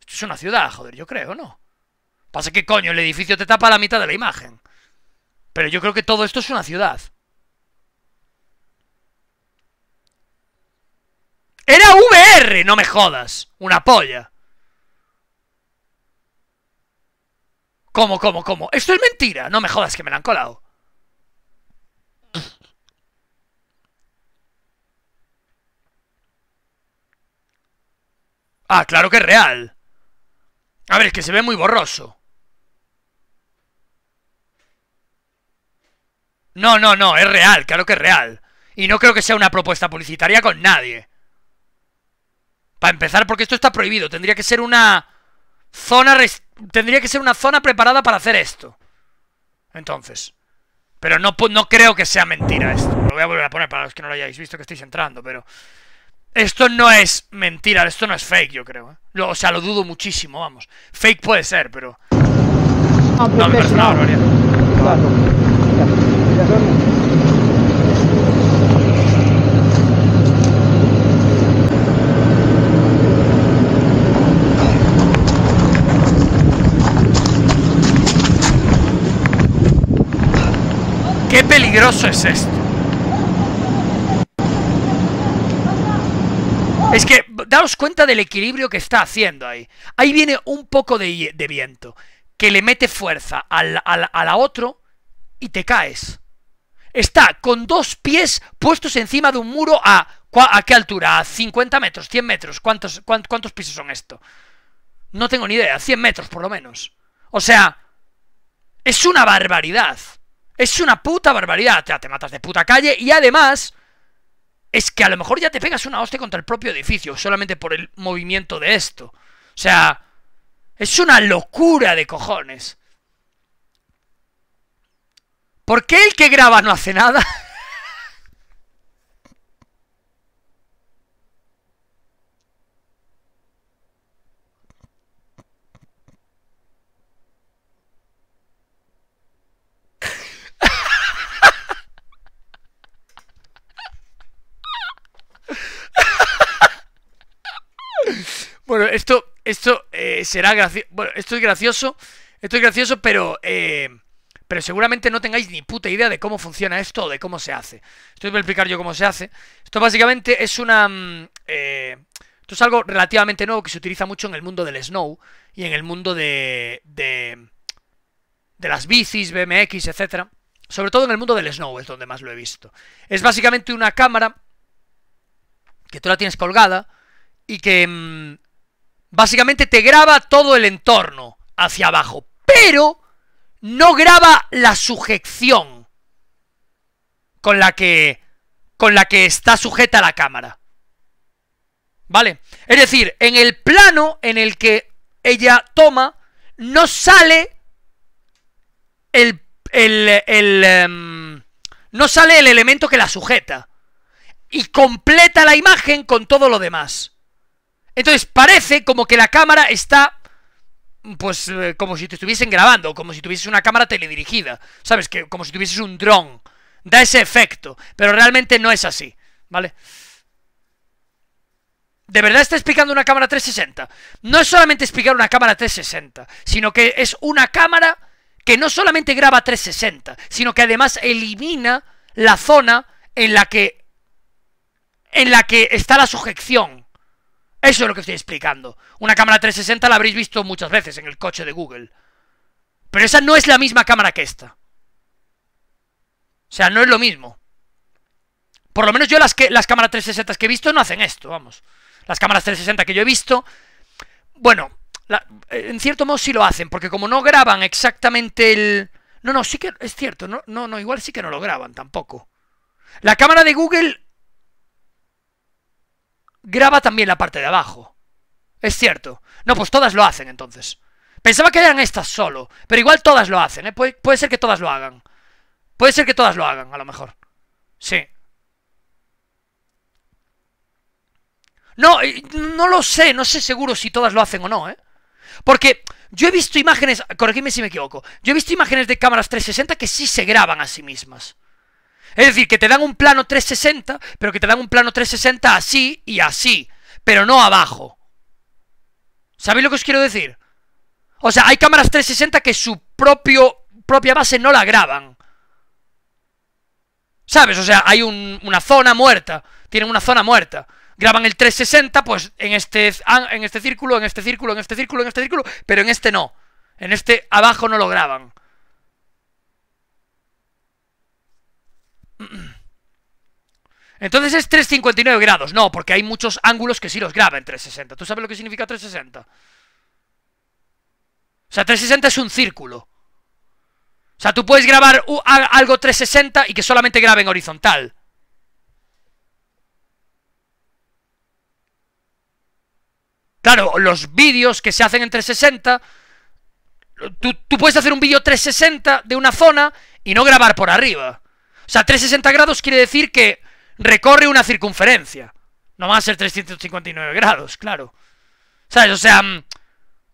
Esto es una ciudad, joder, yo creo, ¿no? Pasa que, coño, el edificio te tapa la mitad de la imagen. Pero yo creo que todo esto es una ciudad. Era VR, no me jodas. Una polla. ¿Cómo, cómo, cómo? Esto es mentira. No me jodas que me la han colado. Ah, claro que es real. A ver, es que se ve muy borroso. No, no, no, es real, claro que es real. Y no creo que sea una propuesta publicitaria con nadie. Para empezar, porque esto está prohibido. Tendría que ser una zona... Tendría que ser una zona preparada para hacer esto. Entonces. Pero no, no creo que sea mentira esto. Lo voy a volver a poner para los que no lo hayáis visto que estáis entrando, pero... Esto no es mentira, esto no es fake, yo creo. ¿eh? o sea, lo dudo muchísimo, vamos. Fake puede ser, pero... No, me parece una barbaridad. ¡Qué peligroso es esto! Es que daos cuenta del equilibrio que está haciendo ahí. Ahí viene un poco de, viento que le mete fuerza a la otro y te caes. Está con dos pies puestos encima de un muro a... ¿A qué altura? ¿A 50 metros? ¿100 metros? ¿Cuántos, ¿Cuántos pisos son esto? No tengo ni idea. 100 metros por lo menos. O sea, es una barbaridad. Es una puta barbaridad. Te, matas de puta calle y además es que a lo mejor ya te pegas una hostia contra el propio edificio solamente por el movimiento de esto. O sea, es una locura de cojones. ¿Por qué el que graba no hace nada? Bueno, esto, esto eh, será gracioso. Bueno, esto es gracioso. Esto es gracioso, pero. Eh, pero seguramente no tengáis ni puta idea de cómo funciona esto o de cómo se hace. Esto voy a explicar yo cómo se hace. Esto básicamente es una. Mm, eh, esto es algo relativamente nuevo que se utiliza mucho en el mundo del snow y en el mundo de. de. de las bicis, BMX, etcétera. Sobre todo en el mundo del snow es donde más lo he visto. Es básicamente una cámara que tú la tienes colgada y que. Mm, básicamente te graba todo el entorno hacia abajo, pero no graba la sujeción con la que con la que está sujeta la cámara. ¿Vale? Es decir, en el plano en el que ella toma no sale el, em, no sale el elemento que la sujeta y completa la imagen con todo lo demás. Entonces parece como que la cámara está pues eh, como si te estuviesen grabando, como si tuvieses una cámara teledirigida, ¿sabes? Que, como si tuvieses un dron. Da ese efecto, pero realmente no es así, ¿vale? De verdad está explicando una cámara 360. No es solamente explicar una cámara 360, sino que es una cámara que no solamente graba 360, sino que además elimina la zona en la que en la que está la sujeción eso es lo que estoy explicando. Una cámara 360 la habréis visto muchas veces en el coche de Google. Pero esa no es la misma cámara que esta. O sea, no es lo mismo. Por lo menos yo las, que, las cámaras 360 que he visto no hacen esto, vamos. Las cámaras 360 que yo he visto, bueno, eh, en cierto modo sí lo hacen, porque como no graban exactamente el... No, no, sí que es cierto, no, no, no, igual sí que no lo graban tampoco. La cámara de Google graba también la parte de abajo. Es cierto. No, pues todas lo hacen entonces. Pensaba que eran estas solo, pero igual todas lo hacen, ¿eh? puede ser que todas lo hagan. Puede ser que todas lo hagan, a lo mejor. Sí. No, no lo sé, no sé seguro si todas lo hacen o no, ¿eh? Porque yo he visto imágenes, corregidme si me equivoco, yo he visto imágenes de cámaras 360 que sí se graban a sí mismas. Es decir, que te dan un plano 360, pero que te dan un plano 360 así y así, pero no abajo. ¿Sabéis lo que os quiero decir? O sea, hay cámaras 360 que su propio, propia base no la graban. ¿Sabes? O sea, hay una zona muerta. Tienen una zona muerta. Graban el 360, pues en este, ah, en este círculo, en este círculo, en este círculo, en este círculo, pero en este no. En este abajo no lo graban. Entonces es 359 grados. No, porque hay muchos ángulos que sí los graba en 360. ¿Tú sabes lo que significa 360? O sea, 360 es un círculo. O sea, tú puedes grabar algo 360 y que solamente grabe en horizontal. Claro, los vídeos que se hacen en 360... Tú, tú puedes hacer un vídeo 360 de una zona y no grabar por arriba. O sea, 360 grados quiere decir que recorre una circunferencia. No va a ser 359 grados, claro. ¿Sabes? O sea, mm,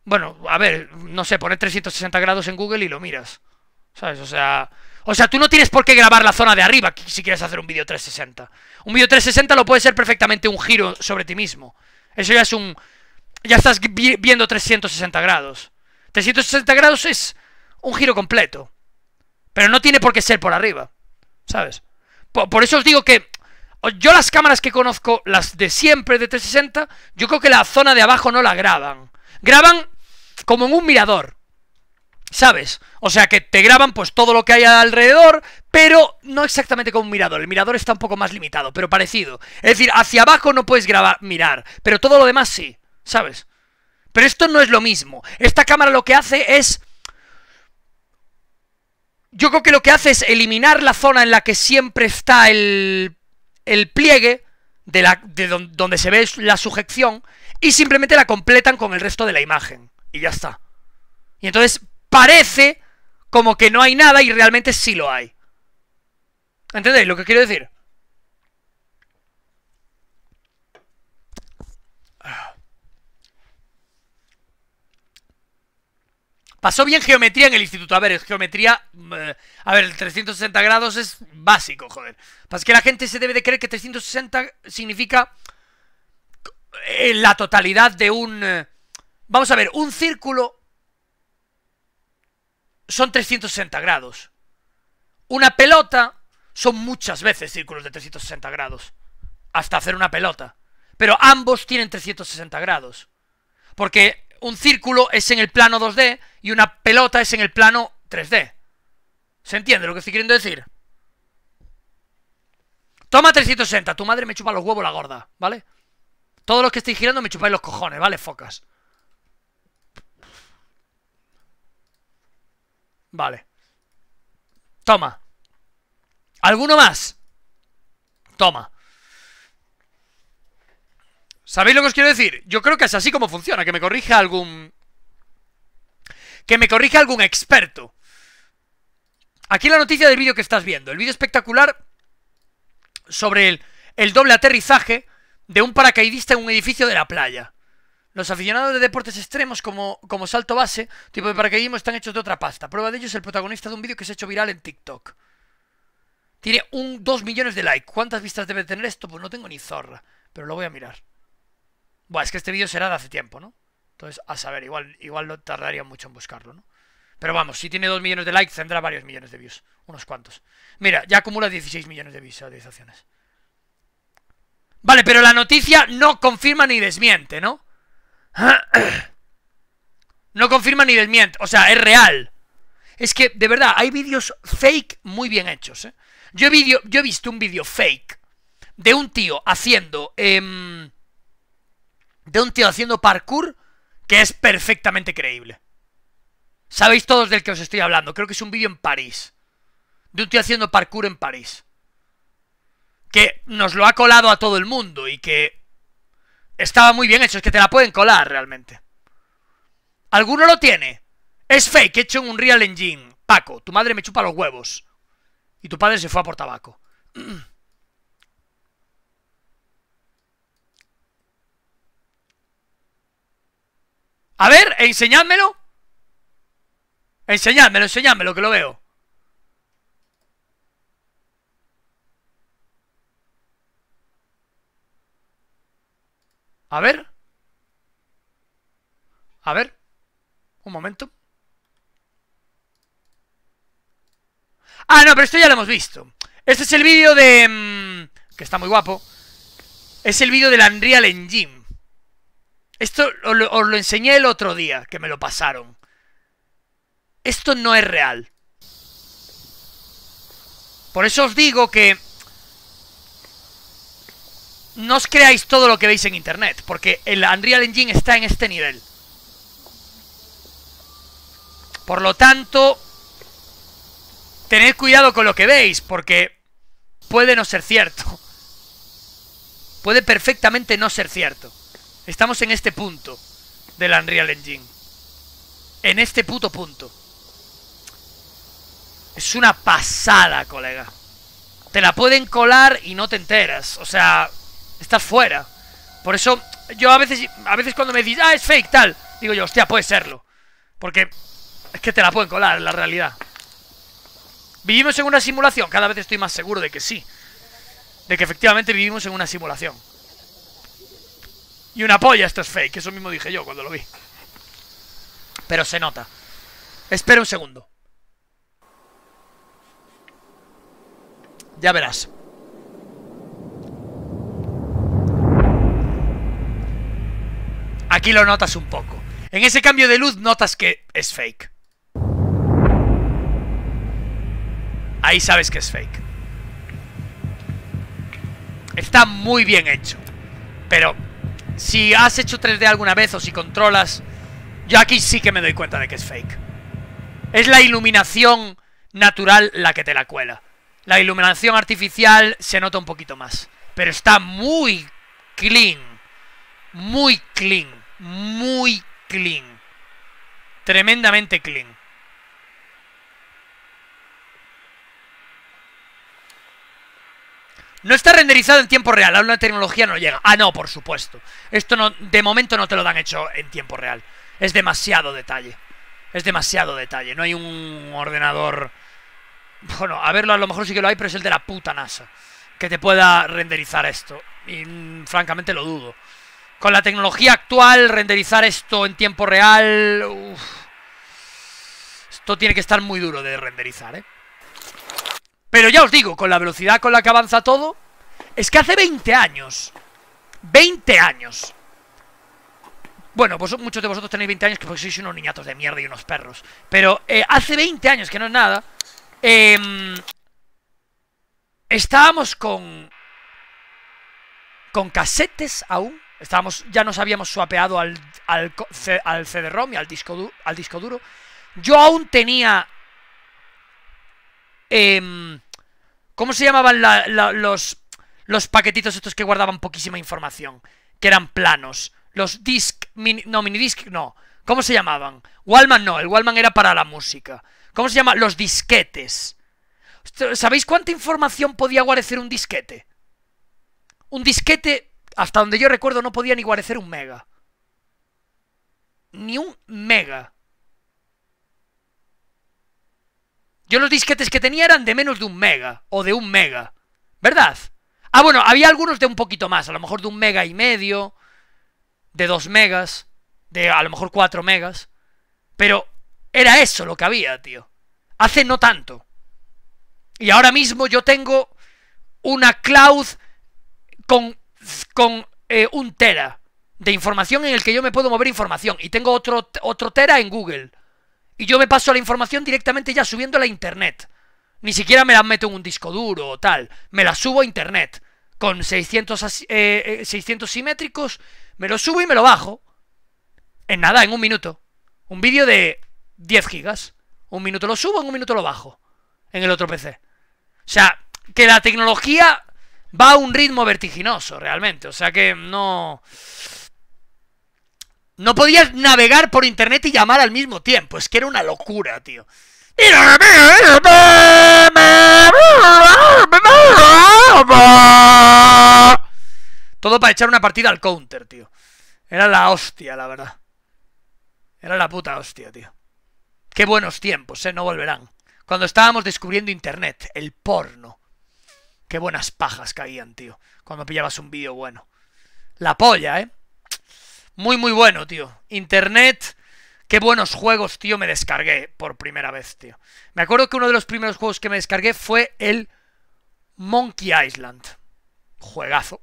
bueno, a ver, no sé, poner 360 grados en Google y lo miras. ¿Sabes? O sea, o sea, tú no tienes por qué grabar la zona de arriba si quieres hacer un vídeo 360. Un vídeo 360 lo puede ser perfectamente un giro sobre ti mismo. Eso ya es un... Ya estás viendo 360 grados. 360 grados es un giro completo. Pero no tiene por qué ser por arriba. ¿sabes? Por, eso os digo que yo las cámaras que conozco, las de siempre de 360, yo creo que la zona de abajo no la graban. Graban como en un mirador, ¿sabes? O sea que te graban pues todo lo que hay alrededor, pero no exactamente como un mirador. El mirador está un poco más limitado, pero parecido. Es decir, hacia abajo no puedes grabar, mirar, pero todo lo demás sí, ¿sabes? Pero esto no es lo mismo. Esta cámara lo que hace es yo creo que lo que hace es eliminar la zona en la que siempre está el, el pliegue, de, la, de donde se ve la sujeción, y simplemente la completan con el resto de la imagen. Y ya está. Y entonces parece como que no hay nada y realmente sí lo hay. ¿Entendéis lo que quiero decir? Pasó bien geometría en el instituto. A ver, geometría. Eh, a ver, el 360 grados es básico, joder. Pues que la gente se debe de creer que 360 significa la totalidad de un. Eh, vamos a ver, un círculo son 360 grados. Una pelota son muchas veces círculos de 360 grados. Hasta hacer una pelota. Pero ambos tienen 360 grados. Porque un círculo es en el plano 2D y una pelota es en el plano 3D. ¿Se entiende lo que estoy queriendo decir? Toma 360, tu madre me chupa los huevos la gorda, ¿vale? Todos los que estéis girando me chupáis los cojones, ¿vale, focas? Vale. Toma. ¿Alguno más? Toma. ¿Sabéis lo que os quiero decir? Yo creo que es así como funciona, que me corrija algún... Que me corrija algún experto. Aquí la noticia del vídeo que estás viendo. El vídeo espectacular sobre el, doble aterrizaje de un paracaidista en un edificio de la playa. Los aficionados de deportes extremos como, como salto base, tipo de paracaidismo, están hechos de otra pasta. Prueba de ello es el protagonista de un vídeo que se ha hecho viral en TikTok. Tiene un 2 millones de likes. ¿Cuántas vistas debe tener esto? Pues no tengo ni zorra, pero lo voy a mirar. Bueno, es que este vídeo será de hace tiempo, ¿no? Entonces, a saber, igual, igual no tardaría mucho en buscarlo, ¿no? Pero vamos, si tiene 2 millones de likes, tendrá varios millones de views. Unos cuantos. Mira, ya acumula 16 millones de visualizaciones. Vale, pero la noticia no confirma ni desmiente, ¿no? No confirma ni desmiente. O sea, es real. Es que, de verdad, hay vídeos fake muy bien hechos, ¿eh? Yo he, visto un vídeo fake de un tío haciendo... Em, de un tío haciendo parkour que es perfectamente creíble. Sabéis todos del que os estoy hablando. Creo que es un vídeo en París. De un tío haciendo parkour en París. Que nos lo ha colado a todo el mundo y que estaba muy bien hecho. Es que te la pueden colar realmente. ¿Alguno lo tiene? Es fake, hecho en un Real Engine. Paco, tu madre me chupa los huevos. Y tu padre se fue a por tabaco. A ver, enseñádmelo. Enseñádmelo, enseñádmelo, que lo veo. A ver. A ver. Un momento. Ah, no, pero esto ya lo hemos visto. Este es el vídeo de... Mm, que está muy guapo. Es el vídeo del Unreal Engine. Esto os lo, enseñé el otro día, que me lo pasaron. Esto no es real. Por eso os digo que no os creáis todo lo que veis en internet, porque el Unreal Engine está en este nivel. Por lo tanto, tened cuidado con lo que veis, porque puede no ser cierto. Puede perfectamente no ser cierto. Estamos en este punto del Unreal Engine. En este puto punto. Es una pasada, colega. Te la pueden colar y no te enteras. O sea, estás fuera. Por eso, yo a veces, a veces cuando me dices, ah, es fake, tal, digo yo, hostia, puede serlo. Porque es que te la pueden colar, la realidad. Vivimos en una simulación, cada vez estoy más seguro de que sí. De que efectivamente vivimos en una simulación. Y una polla, esto es fake. Eso mismo dije yo cuando lo vi. Pero se nota. Espera un segundo. Ya verás. Aquí lo notas un poco. En ese cambio de luz notas que es fake. Ahí sabes que es fake. Está muy bien hecho. Pero si has hecho 3D alguna vez o si controlas... Yo aquí sí que me doy cuenta de que es fake. Es la iluminación natural la que te la cuela. La iluminación artificial se nota un poquito más. Pero está muy clean. Muy clean. Muy clean. Tremendamente clean. No está renderizado en tiempo real, aún la tecnología no llega. Ah, no, por supuesto. Esto no, de momento no te lo dan hecho en tiempo real. Es demasiado detalle. Es demasiado detalle. No hay un ordenador... Bueno, a verlo a lo mejor sí que lo hay, pero es el de la puta NASA. Que te pueda renderizar esto. Y mm, francamente lo dudo. Con la tecnología actual, renderizar esto en tiempo real... Esto tiene que estar muy duro de renderizar, ¿eh? Pero ya os digo, con la velocidad con la que avanza todo, es que hace 20 años. 20 años. Bueno, pues muchos de vosotros tenéis 20 años que sois unos niñatos de mierda y unos perros. Pero eh, hace 20 años, que no es nada, em, estábamos con... Con casetes aún. Estábamos, ya nos habíamos suapeado al, al, al CD-ROM y al disco, al disco duro. Yo aún tenía... Em, ¿Cómo se llamaban los, los paquetitos estos que guardaban poquísima información? Que eran planos. Los disc... Mini, no, no. ¿Cómo se llamaban? Wallman no, el Wallman era para la música. ¿Cómo se llama? Los disquetes. ¿Sabéis cuánta información podía guarecer un disquete? Un disquete, hasta donde yo recuerdo, no podía ni guarecer un mega. Ni un mega. Yo los disquetes que tenía eran de menos de un mega o de un mega, ¿verdad? Ah, bueno, había algunos de un poquito más, a lo mejor de un mega y medio, de dos megas, de a lo mejor cuatro megas, pero era eso lo que había, tío. Hace no tanto. Y ahora mismo yo tengo una cloud con, con eh, un tera de información en el que yo me puedo mover información. Y tengo otro, otro tera en Google y yo me paso la información directamente ya subiendo a internet. Ni siquiera me la meto en un disco duro o tal, me la subo a internet. Con 600, 600 eh, eh, simétricos, me lo subo y me lo bajo. En nada, en un minuto. Un vídeo de 10 gigas. Un minuto lo subo, en un minuto lo bajo. En el otro PC. O sea, que la tecnología va a un ritmo vertiginoso, realmente. O sea que no... No podías navegar por internet y llamar al mismo tiempo. Es que era una locura, tío. Todo para echar una partida al counter, tío. Era la hostia, la verdad. Era la puta hostia, tío. Qué buenos tiempos, ¿eh? No volverán. Cuando estábamos descubriendo internet, el porno. Qué buenas pajas caían, tío. Cuando pillabas un vídeo bueno. La polla, ¿eh? Muy, muy bueno, tío. Internet. Qué buenos juegos, tío, me descargué por primera vez, tío. Me acuerdo que uno de los primeros juegos que me descargué fue el Monkey Island. Juegazo.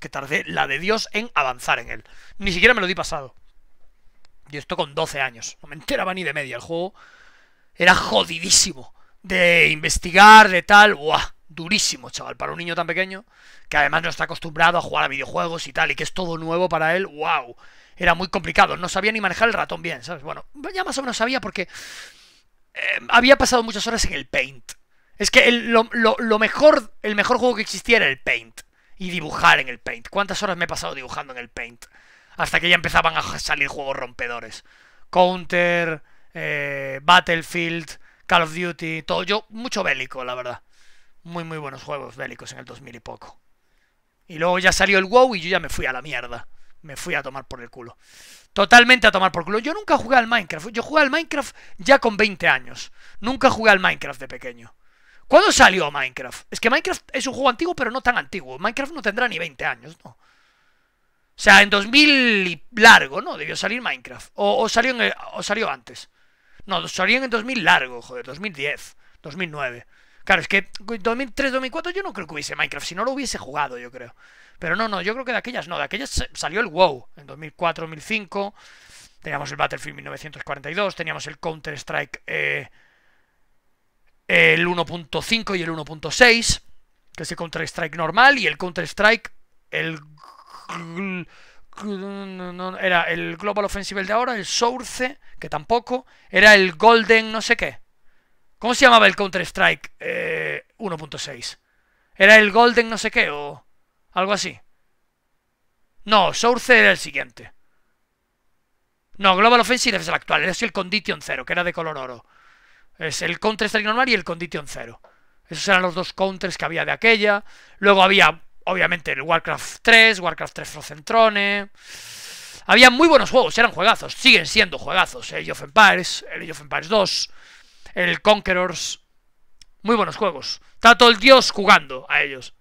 Que tardé la de Dios en avanzar en él. Ni siquiera me lo di pasado. Y esto con 12 años. No me enteraba ni de media. El juego era jodidísimo. De investigar, de tal. ¡Buah! durísimo, chaval, para un niño tan pequeño, que además no está acostumbrado a jugar a videojuegos y tal, y que es todo nuevo para él, wow, era muy complicado, no sabía ni manejar el ratón bien, ¿sabes? Bueno, ya más o menos sabía porque eh, había pasado muchas horas en el Paint. Es que el, lo, mejor, el mejor juego que existía era el Paint, y dibujar en el Paint. ¿Cuántas horas me he pasado dibujando en el Paint? Hasta que ya empezaban a salir juegos rompedores. Counter, eh, Battlefield, Call of Duty, todo yo, mucho bélico, la verdad muy, muy buenos juegos bélicos en el 2000 y poco. Y luego ya salió el WoW y yo ya me fui a la mierda. Me fui a tomar por el culo. Totalmente a tomar por culo. Yo nunca jugué al Minecraft. Yo jugué al Minecraft ya con 20 años. Nunca jugué al Minecraft de pequeño. ¿Cuándo salió Minecraft? Es que Minecraft es un juego antiguo, pero no tan antiguo. Minecraft no tendrá ni 20 años, ¿no? O sea, en 2000 y largo, ¿no? Debió salir Minecraft. O, salió, en o salió antes. No, salió en el 2000 largo, joder. 2010, 2009. Claro, es que 2003-2004 yo no creo que hubiese Minecraft, si no lo hubiese jugado, yo creo. Pero no, no, yo creo que de aquellas no, de aquellas salió el WoW en 2004-2005, teníamos el Battlefield 1942, teníamos el Counter-Strike eh, el 1.5 y el 1.6, que es el Counter-Strike normal, y el Counter-Strike, el... Era el Global Offensive de ahora, el Source, que tampoco, era el Golden no sé qué. ¿Cómo se llamaba el Counter-Strike 1.6? Eh, ¿Era el Golden no sé qué o algo así? No, Source era el siguiente. No, Global Offensive es el actual, es el Condition 0, que era de color oro. Es el Counter-Strike normal y el Condition 0. Esos eran los dos counters que había de aquella. Luego había, obviamente, el Warcraft 3, Warcraft 3 Frozen Había muy buenos juegos, eran juegazos, siguen siendo juegazos. El Age of Empires, el Age of Empires 2 el Conquerors. Muy buenos juegos. Está todo el dios jugando a ellos.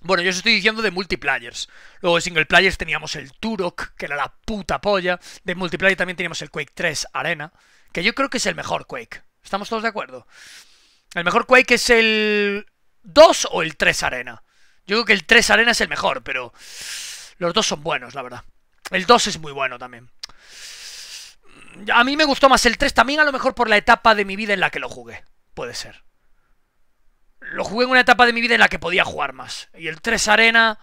Bueno, yo os estoy diciendo de multiplayers. Luego de single players teníamos el Turok, que era la puta polla. De multiplayer también teníamos el Quake 3 Arena, que yo creo que es el mejor Quake. ¿Estamos todos de acuerdo? El mejor Quake es el 2 o el 3 Arena. Yo creo que el 3 Arena es el mejor, pero los dos son buenos, la verdad. El 2 es muy bueno también a mí me gustó más el 3 también, a lo mejor por la etapa de mi vida en la que lo jugué. Puede ser. Lo jugué en una etapa de mi vida en la que podía jugar más. Y el 3 Arena.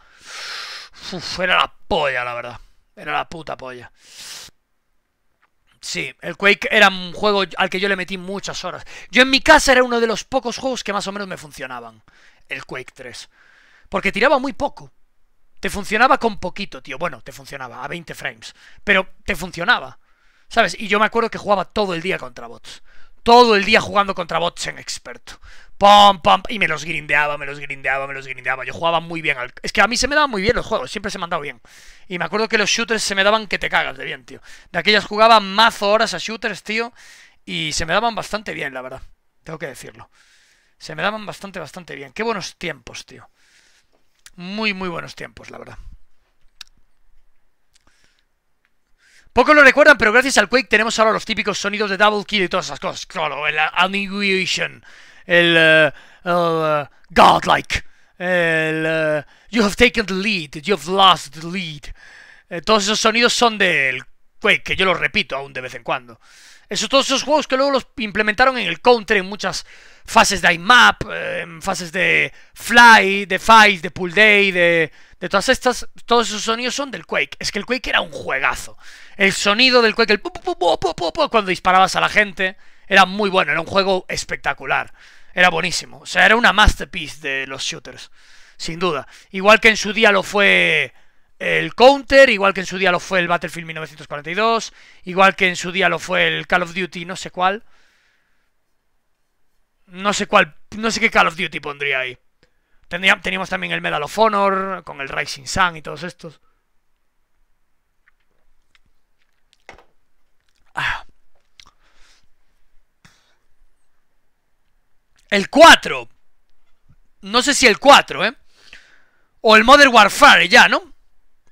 Uff, era la polla, la verdad. Era la puta polla. Sí, el Quake era un juego al que yo le metí muchas horas. Yo en mi casa era uno de los pocos juegos que más o menos me funcionaban. El Quake 3. Porque tiraba muy poco. Te funcionaba con poquito, tío. Bueno, te funcionaba a 20 frames. Pero te funcionaba. ¿Sabes? Y yo me acuerdo que jugaba todo el día contra bots. Todo el día jugando contra bots en experto. Pom, pom, y me los grindeaba, me los grindeaba, me los grindeaba. Yo jugaba muy bien. Al... Es que a mí se me daban muy bien los juegos, siempre se me han dado bien. Y me acuerdo que los shooters se me daban que te cagas de bien, tío. De aquellas jugaba mazo horas a shooters, tío. Y se me daban bastante bien, la verdad. Tengo que decirlo. Se me daban bastante, bastante bien. Qué buenos tiempos, tío. Muy, muy buenos tiempos, la verdad. Poco lo recuerdan, pero gracias al Quake tenemos ahora los típicos sonidos de double kill y todas esas cosas. Claro, el uh, annihilation, el, uh, uh, godlike, el you have taken the lead, you have lost the lead. Eh, todos esos sonidos son del Quake, que yo los repito aún de vez en cuando todos esos juegos que luego los implementaron en el counter en muchas fases de IMAP, eh, en fases de Fly, de Fight, de Pull Day, de, de todas estas. Todos esos sonidos son del Quake. Es que el Quake era un juegazo. El sonido del Quake, el cuando disparabas a la gente, era muy bueno. Era un juego espectacular. Era buenísimo. O sea, era una masterpiece de los shooters. Sin duda. Igual que en su día lo fue el Counter, igual que en su día lo fue el Battlefield 1942, igual que en su día lo fue el Call of Duty no sé cuál. No sé cuál, no sé qué Call of Duty pondría ahí. teníamos también el Medal of Honor, con el Rising Sun y todos estos. Ah. El 4. No sé si el 4, ¿eh? O el Modern Warfare ya, ¿no?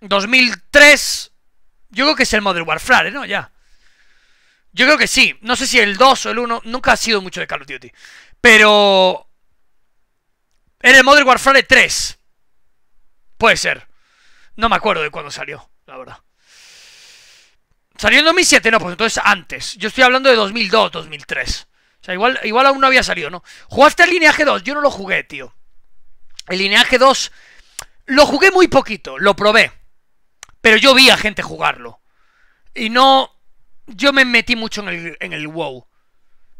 2003. Yo creo que es el Modern Warfare, ¿no? Ya. Yo creo que sí. No sé si el 2 o el 1. Nunca ha sido mucho de Call of Duty. Pero. En el Modern Warfare 3. Puede ser. No me acuerdo de cuándo salió, la verdad. ¿Salió en 2007? No, pues entonces antes. Yo estoy hablando de 2002, 2003. O sea, igual, igual aún no había salido, ¿no? ¿Jugaste el lineaje 2? Yo no lo jugué, tío. El lineaje 2 lo jugué muy poquito, lo probé. Pero yo vi a gente jugarlo. Y no. Yo me metí mucho en el, WoW.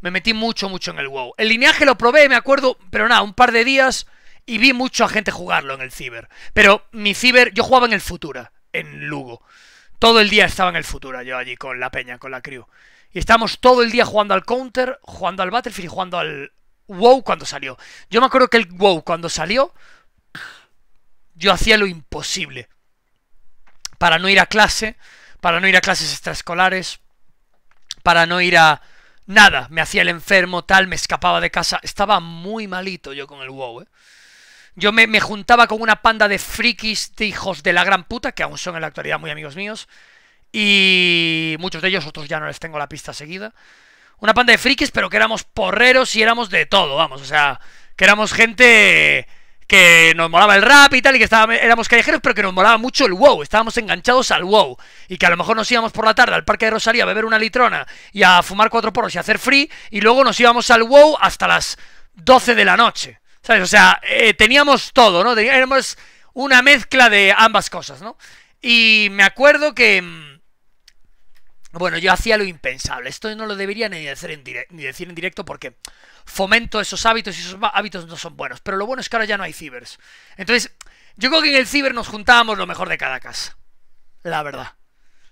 Me metí mucho, mucho en el WoW. El lineaje lo probé, me acuerdo, pero nada, un par de días y vi mucho a gente jugarlo en el Ciber. Pero mi Ciber, yo jugaba en el Futura, en Lugo. Todo el día estaba en el Futura, yo allí con la peña, con la crew. Y estábamos todo el día jugando al Counter, jugando al Battlefield y jugando al WoW cuando salió. Yo me acuerdo que el WoW cuando salió, yo hacía lo imposible para no ir a clase, para no ir a clases extraescolares, para no ir a nada, me hacía el enfermo, tal, me escapaba de casa, estaba muy malito yo con el WoW, ¿eh? Yo me, juntaba con una panda de frikis, de hijos de la gran puta, que aún son en la actualidad muy amigos míos, y muchos de ellos, otros ya no les tengo la pista seguida. Una panda de frikis, pero que éramos porreros y éramos de todo, vamos, o sea, que éramos gente que nos molaba el rap y tal, y que estábamos, éramos callejeros, pero que nos molaba mucho el wow, estábamos enganchados al wow, y que a lo mejor nos íbamos por la tarde al Parque de Rosalía a beber una litrona y a fumar cuatro porros y a hacer free, y luego nos íbamos al wow hasta las 12 de la noche, ¿sabes? O sea, eh, teníamos todo, ¿no? Éramos una mezcla de ambas cosas, ¿no? Y me acuerdo que mm, bueno, yo hacía lo impensable. Esto no lo debería ni decir, en directo, ni decir en directo porque fomento esos hábitos y esos hábitos no son buenos. Pero lo bueno es que ahora ya no hay cibers. Entonces, yo creo que en el ciber nos juntábamos lo mejor de cada casa. La verdad.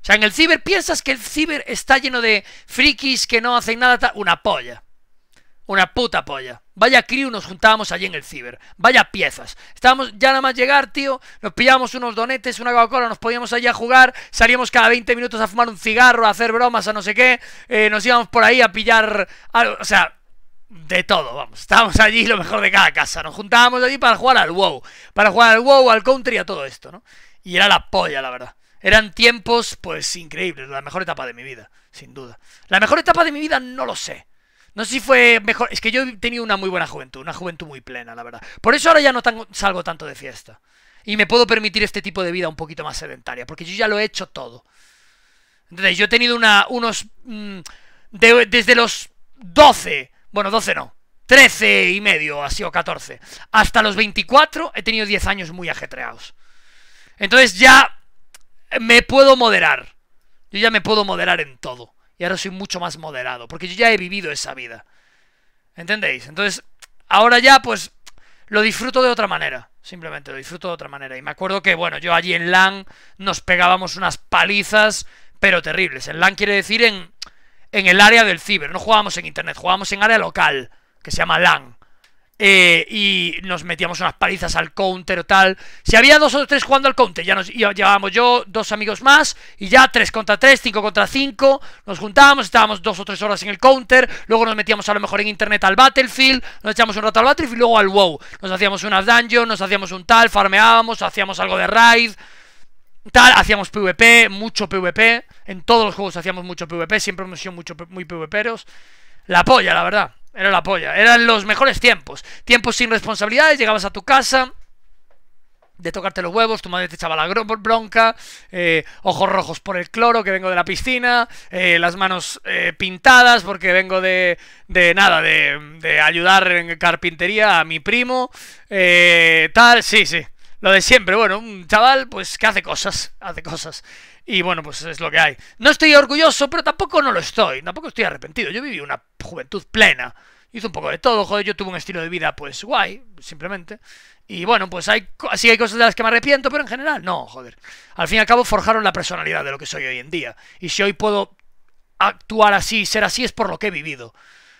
O sea, en el ciber piensas que el ciber está lleno de frikis que no hacen nada. Una polla. Una puta polla. Vaya crew nos juntábamos allí en el ciber. Vaya piezas. Estábamos ya nada más llegar, tío. Nos pillábamos unos donetes, una Coca-Cola, nos podíamos allí a jugar. Salíamos cada 20 minutos a fumar un cigarro, a hacer bromas, a no sé qué. Eh, nos íbamos por ahí a pillar algo. O sea, de todo, vamos. Estábamos allí lo mejor de cada casa. Nos juntábamos allí para jugar al WoW. Para jugar al WoW, al Country a todo esto, ¿no? Y era la polla, la verdad. Eran tiempos, pues, increíbles. La mejor etapa de mi vida, sin duda. La mejor etapa de mi vida no lo sé. No sé si fue mejor. Es que yo he tenido una muy buena juventud, una juventud muy plena, la verdad. Por eso ahora ya no salgo tanto de fiesta. Y me puedo permitir este tipo de vida un poquito más sedentaria, porque yo ya lo he hecho todo. Entonces, yo he tenido una, unos. Mm, desde los 12, bueno, 12 no, 13 y medio, así o 14, hasta los 24 he tenido 10 años muy ajetreados. Entonces ya me puedo moderar. Yo ya me puedo moderar en todo y ahora soy mucho más moderado, porque yo ya he vivido esa vida. ¿Entendéis? Entonces, ahora ya pues lo disfruto de otra manera. Simplemente lo disfruto de otra manera. Y me acuerdo que, bueno, yo allí en LAN nos pegábamos unas palizas, pero terribles. En LAN quiere decir en, en el área del ciber. No jugábamos en internet, jugábamos en área local, que se llama LAN. Eh, y nos metíamos unas palizas al counter o tal. Si había dos o tres jugando al counter, ya nos llevábamos yo, dos amigos más, y ya tres contra tres, cinco contra cinco, nos juntábamos, estábamos dos o tres horas en el counter, luego nos metíamos a lo mejor en internet al Battlefield, nos echábamos un rato al Battlefield y luego al WoW. Nos hacíamos unas dungeons, nos hacíamos un tal, farmeábamos, hacíamos algo de raid, tal, hacíamos PvP, mucho PvP, en todos los juegos hacíamos mucho PvP, siempre hemos sido mucho, muy PvPeros. La polla, la verdad. Era la polla. Eran los mejores tiempos. Tiempos sin responsabilidades, llegabas a tu casa. De tocarte los huevos, tu madre te echaba la bronca, eh, ojos rojos por el cloro, que vengo de la piscina, eh, las manos eh, pintadas, porque vengo de, de nada, de, de, ayudar en carpintería a mi primo, tal, sí, sí, lo de siempre. Bueno, un chaval, pues, que hace cosas, hace cosas. Y bueno, pues es lo que hay. No estoy orgulloso, pero tampoco no lo estoy. Tampoco estoy arrepentido. Yo viví una juventud plena. Hice un poco de todo, joder, yo tuve un estilo de vida, pues guay, simplemente. Y bueno, pues hay, sí hay cosas de las que me arrepiento, pero en general no, joder. Al fin y al cabo forjaron la personalidad de lo que soy hoy en día. Y si hoy puedo actuar así, ser así, es por lo que he vivido.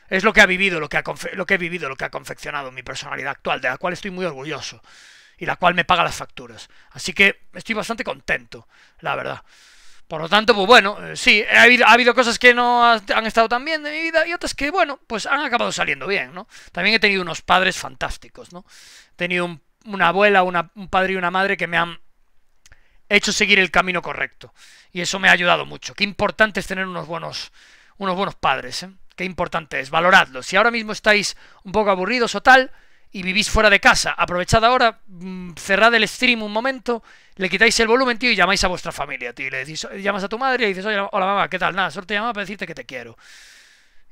Es lo que ha vivido, lo que, lo que he vivido, lo que ha confeccionado mi personalidad actual, de la cual estoy muy orgulloso y la cual me paga las facturas. Así que estoy bastante contento, la verdad. Por lo tanto, pues bueno, eh, sí, ha habido, cosas que no han estado tan bien de mi vida y otras que, bueno, pues han acabado saliendo bien, ¿no? También he tenido unos padres fantásticos, ¿no? He tenido una abuela, un padre y una madre que me han hecho seguir el camino correcto. Y eso me ha ayudado mucho. Qué importante es tener unos buenos, unos buenos padres, ¿eh? Qué importante es, valoradlos. Si ahora mismo estáis un poco aburridos o tal, y vivís fuera de casa, aprovechad ahora, mm, cerrad el stream un momento, le quitáis el volumen, tío, y llamáis a vuestra familia, tío. le decís, llamas a tu madre y dices, oye, hola mamá, ¿qué tal? Nada, solo te llamaba para decirte que te quiero.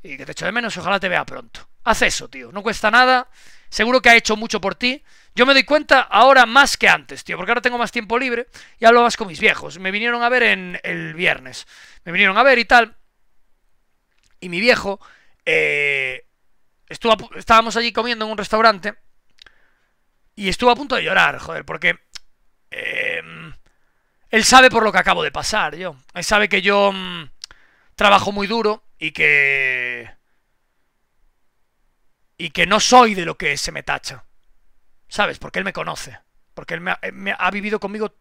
Y que te echo de menos ojalá te vea pronto. Haz eso, tío. No cuesta nada. Seguro que ha hecho mucho por ti. Yo me doy cuenta ahora más que antes, tío, porque ahora tengo más tiempo libre y hablo más con mis viejos. Me vinieron a ver en el viernes. Me vinieron a ver y tal. Y mi viejo, eh, estábamos allí comiendo en un restaurante y estuvo a punto de llorar, joder, porque em, él sabe por lo que acabo de pasar, yo. Él sabe que yo mm, trabajo muy duro y que... Y que no soy de lo que se me tacha. ¿Sabes? Porque él me conoce. Porque él me ha, ha vivido conmigo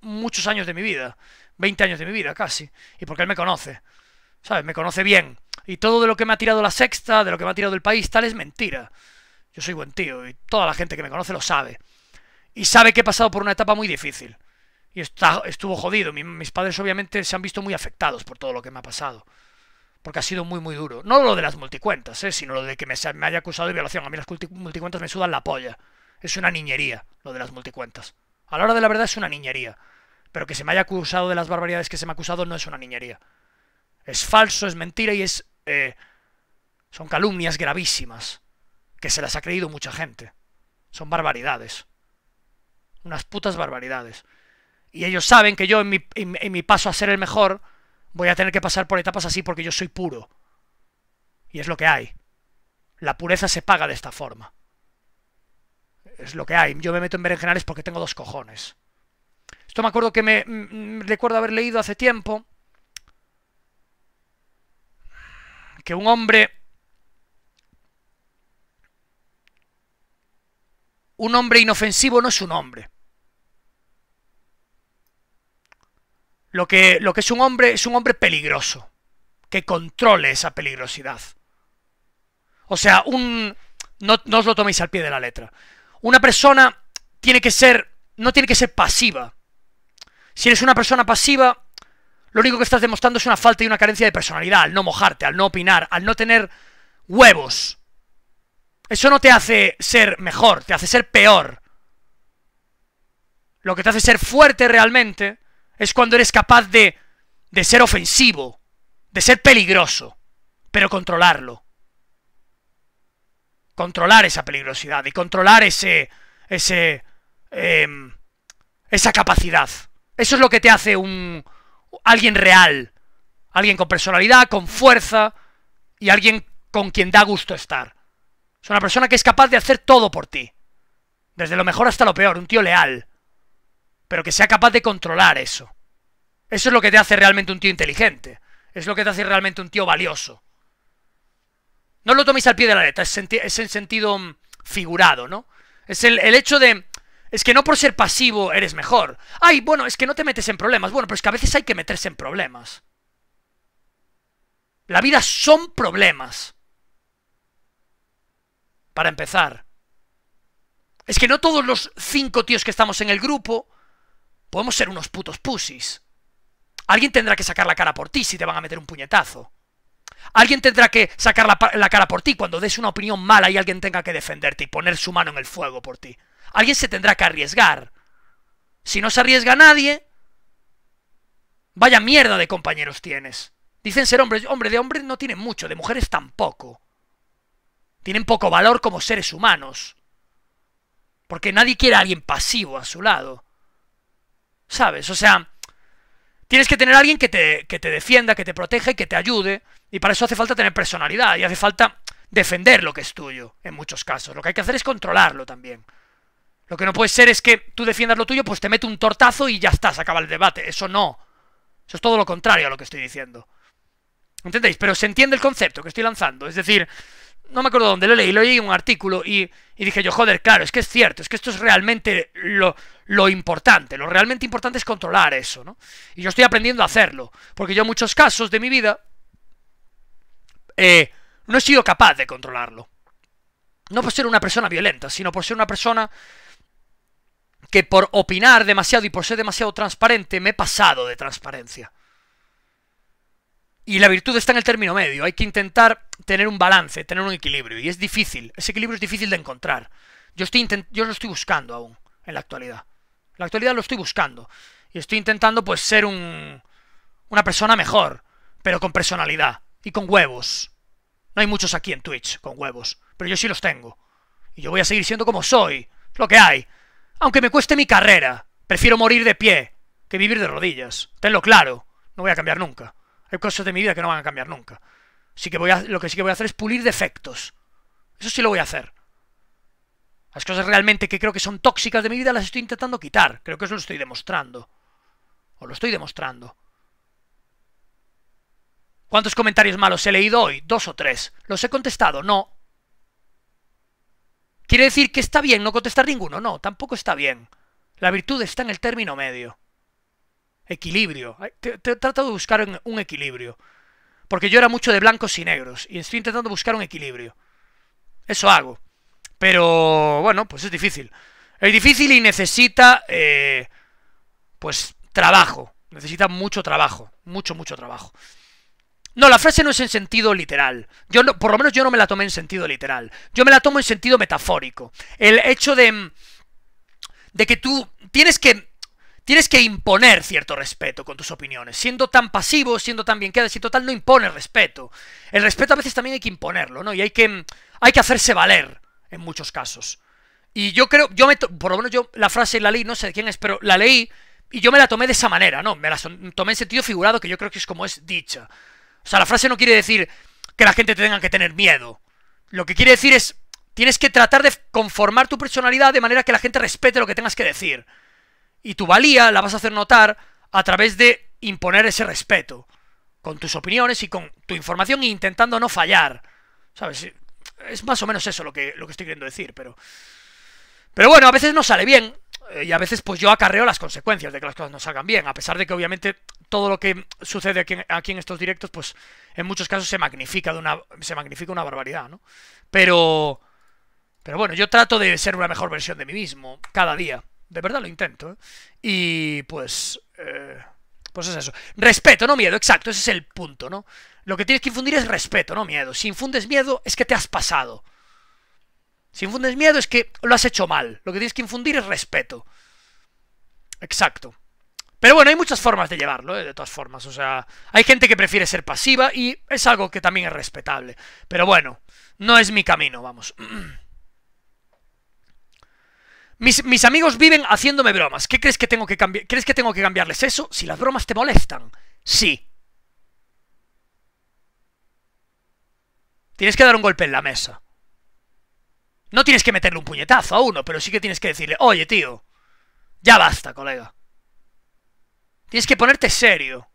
muchos años de mi vida. 20 años de mi vida, casi. Y porque él me conoce. ¿Sabes? Me conoce bien y todo de lo que me ha tirado la sexta, de lo que me ha tirado el país, tal, es mentira. Yo soy buen tío y toda la gente que me conoce lo sabe. Y sabe que he pasado por una etapa muy difícil. Y está, estuvo jodido. mis padres obviamente se han visto muy afectados por todo lo que me ha pasado. Porque ha sido muy, muy duro. No lo de las multicuentas, ¿eh? sino lo de que me, me haya acusado de violación. A mí las multicuentas me sudan la polla. Es una niñería lo de las multicuentas. A la hora de la verdad es una niñería. Pero que se me haya acusado de las barbaridades que se me ha acusado no es una niñería. Es falso, es mentira y es eh, son calumnias gravísimas, que se las ha creído mucha gente. Son barbaridades. Unas putas barbaridades. Y ellos saben que yo en mi, paso a ser el mejor voy a tener que pasar por etapas así porque yo soy puro. Y es lo que hay. La pureza se paga de esta forma. Es lo que hay. Yo me meto en berenjenales porque tengo dos cojones. Esto me acuerdo que me mm, mm, recuerdo haber leído hace tiempo que un hombre... Un hombre inofensivo no es un hombre. Lo que, lo que es un hombre es un hombre peligroso, que controle esa peligrosidad. O sea, un... No, no os lo toméis al pie de la letra. Una persona tiene que ser... No tiene que ser pasiva. Si eres una persona pasiva, lo único que estás demostrando es una falta y una carencia de personalidad, al no mojarte, al no opinar, al no tener huevos. Eso no te hace ser mejor, te hace ser peor. Lo que te hace ser fuerte realmente es cuando eres capaz de, de ser ofensivo, de ser peligroso, pero controlarlo. Controlar esa peligrosidad y controlar ese... ese em, esa capacidad. Eso es lo que te hace un, alguien real, alguien con personalidad, con fuerza y alguien con quien da gusto estar. Es una persona que es capaz de hacer todo por ti, desde lo mejor hasta lo peor, un tío leal, pero que sea capaz de controlar eso. Eso es lo que te hace realmente un tío inteligente, es lo que te hace realmente un tío valioso. No lo toméis al pie de la letra, es, en sentido mm, figurado, ¿no? Es el hecho de es que no por ser pasivo eres mejor. Ay, bueno, es que no te metes en problemas. Bueno, pero es que a veces hay que meterse en problemas. La vida son problemas. Para empezar. Es que no todos los cinco tíos que estamos en el grupo podemos ser unos putos pusis. Alguien tendrá que sacar la cara por ti si te van a meter un puñetazo. Alguien tendrá que sacar la cara por ti cuando des una opinión mala y alguien tenga que defenderte y poner su mano en el fuego por ti. Alguien se tendrá que arriesgar. Si no se arriesga nadie, vaya mierda de compañeros tienes. Dicen ser hombres. Hombre, de hombres no tienen mucho, de mujeres tampoco. Tienen poco valor como seres humanos. Porque nadie quiere a alguien pasivo a su lado. ¿Sabes? O sea, tienes que tener a alguien que te, que te defienda, que te proteja y que te ayude. Y para eso hace falta tener personalidad y hace falta defender lo que es tuyo, en muchos casos. Lo que hay que hacer es controlarlo también. Lo que no puede ser es que tú defiendas lo tuyo, pues te mete un tortazo y ya está, se acaba el debate. Eso no. Eso es todo lo contrario a lo que estoy diciendo. ¿Entendéis? Pero se entiende el concepto que estoy lanzando. Es decir, no me acuerdo dónde lo leí, lo leí en un artículo y, dije yo, joder, claro, es que es cierto, es que esto es realmente lo, importante, lo realmente importante es controlar eso, ¿no? Y yo estoy aprendiendo a hacerlo, porque yo en muchos casos de mi vida eh, no he sido capaz de controlarlo. No por ser una persona violenta, sino por ser una persona que por opinar demasiado y por ser demasiado transparente me he pasado de transparencia. Y la virtud está en el término medio. Hay que intentar tener un balance, tener un equilibrio. Y es difícil. Ese equilibrio es difícil de encontrar. Yo, estoy yo lo estoy buscando aún en la actualidad. En la actualidad lo estoy buscando. Y estoy intentando pues ser un, una persona mejor, pero con personalidad y con huevos. No hay muchos aquí en Twitch con huevos, pero yo sí los tengo. Y yo voy a seguir siendo como soy. Es lo que hay aunque me cueste mi carrera. Prefiero morir de pie que vivir de rodillas. Tenlo claro, no voy a cambiar nunca. Hay cosas de mi vida que no van a cambiar nunca. Sí que voy a, lo que sí que voy a hacer es pulir defectos. Eso sí lo voy a hacer. Las cosas realmente que creo que son tóxicas de mi vida las estoy intentando quitar. Creo que eso lo estoy demostrando. O lo estoy demostrando. ¿Cuántos comentarios malos he leído hoy? Dos o tres. ¿Los he contestado? No. ¿Quiere decir que está bien no contestar ninguno? No, tampoco está bien. La virtud está en el término medio. Equilibrio. He tratado de buscar un equilibrio. Porque yo era mucho de blancos y negros. Y estoy intentando buscar un equilibrio. Eso hago. Pero bueno, pues es difícil. Es difícil y necesita, eh, pues, trabajo. Necesita mucho trabajo. Mucho, mucho trabajo. No, la frase no es en sentido literal. Yo por lo menos yo no me la tomé en sentido literal. Yo me la tomo en sentido metafórico. El hecho de. de que tú tienes que. Tienes que imponer cierto respeto con tus opiniones. Siendo tan pasivo, siendo tan bien quedas, y tal, no impone respeto. El respeto a veces también hay que imponerlo, ¿no? Y hay que. hay que hacerse valer en muchos casos. Y yo creo, yo me, por lo menos yo la frase la leí, no sé de quién es, pero la leí y yo me la tomé de esa manera, ¿no? Me la tomé en sentido figurado que yo creo que es como es dicha. O sea, la frase no quiere decir que la gente te tenga que tener miedo. Lo que quiere decir es, tienes que tratar de conformar tu personalidad de manera que la gente respete lo que tengas que decir. Y tu valía la vas a hacer notar a través de imponer ese respeto. Con tus opiniones y con tu información e intentando no fallar. ¿Sabes? Es más o menos eso lo que, lo que estoy queriendo decir, pero... Pero bueno, a veces no sale bien. Eh, y a veces pues yo acarreo las consecuencias de que las cosas no salgan bien. A pesar de que obviamente todo lo que sucede aquí, en estos directos, pues en muchos casos se magnifica de una, se magnifica una barbaridad, ¿no? Pero, pero bueno, yo trato de ser una mejor versión de mí mismo cada día. De verdad lo intento. ¿eh? Y pues, eh, pues es eso. Respeto, no miedo, exacto, ese es el punto, ¿no? Lo que tienes que infundir es respeto, no miedo. Si infundes miedo es que te has pasado. Si infundes miedo es que lo has hecho mal. Lo que tienes que infundir es respeto. Exacto. Pero bueno, hay muchas formas de llevarlo, ¿eh? de todas formas. O sea, hay gente que prefiere ser pasiva y es algo que también es respetable. Pero bueno, no es mi camino, vamos. Mis, mis, amigos viven haciéndome bromas. ¿Qué crees que tengo que cambiar? ¿Crees que tengo que cambiarles eso? Si las bromas te molestan. Sí. Tienes que dar un golpe en la mesa. No tienes que meterle un puñetazo a uno, pero sí que tienes que decirle, oye, tío, ya basta, colega. Tienes que ponerte serio.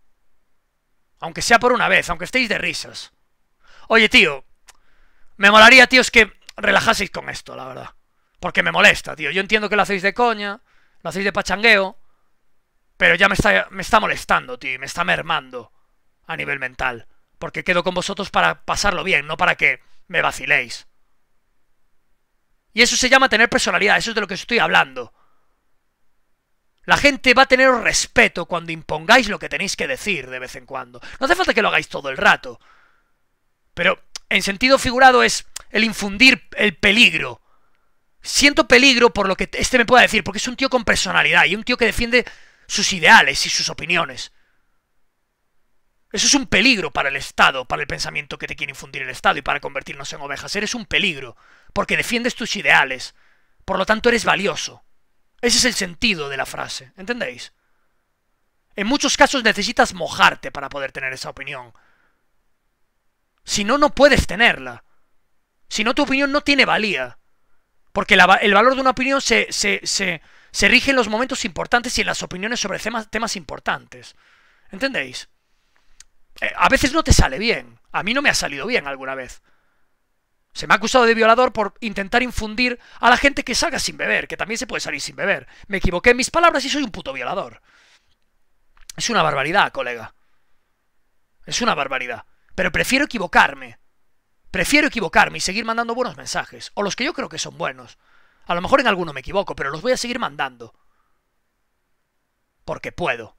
Aunque sea por una vez, aunque estéis de risas. Oye, tío. Me molaría, tíos, que relajaseis con esto, la verdad. Porque me molesta, tío. Yo entiendo que lo hacéis de coña, lo hacéis de pachangueo. Pero ya me está, me está molestando, tío. Me está mermando a nivel mental. Porque quedo con vosotros para pasarlo bien, no para que me vaciléis. Y eso se llama tener personalidad, eso es de lo que estoy hablando. La gente va a tener respeto cuando impongáis lo que tenéis que decir de vez en cuando. No hace falta que lo hagáis todo el rato. Pero en sentido figurado es el infundir el peligro. Siento peligro por lo que este me pueda decir, porque es un tío con personalidad y un tío que defiende sus ideales y sus opiniones. Eso es un peligro para el Estado, para el pensamiento que te quiere infundir el Estado y para convertirnos en ovejas. Eres un peligro, porque defiendes tus ideales. Por lo tanto, eres valioso. Ese es el sentido de la frase, ¿entendéis? En muchos casos necesitas mojarte para poder tener esa opinión. Si no, no puedes tenerla. Si no, tu opinión no tiene valía. Porque el valor de una opinión se, rige en los momentos importantes y en las opiniones sobre temas, importantes. ¿Entendéis? Eh, a veces no te sale bien. A mí no me ha salido bien alguna vez. Se me ha acusado de violador por intentar infundir a la gente que salga sin beber, que también se puede salir sin beber. Me equivoqué en mis palabras y soy un puto violador. Es una barbaridad, colega. Es una barbaridad. Pero prefiero equivocarme. Prefiero equivocarme y seguir mandando buenos mensajes, o los que yo creo que son buenos. A lo mejor en alguno me equivoco, pero los voy a seguir mandando. Porque puedo.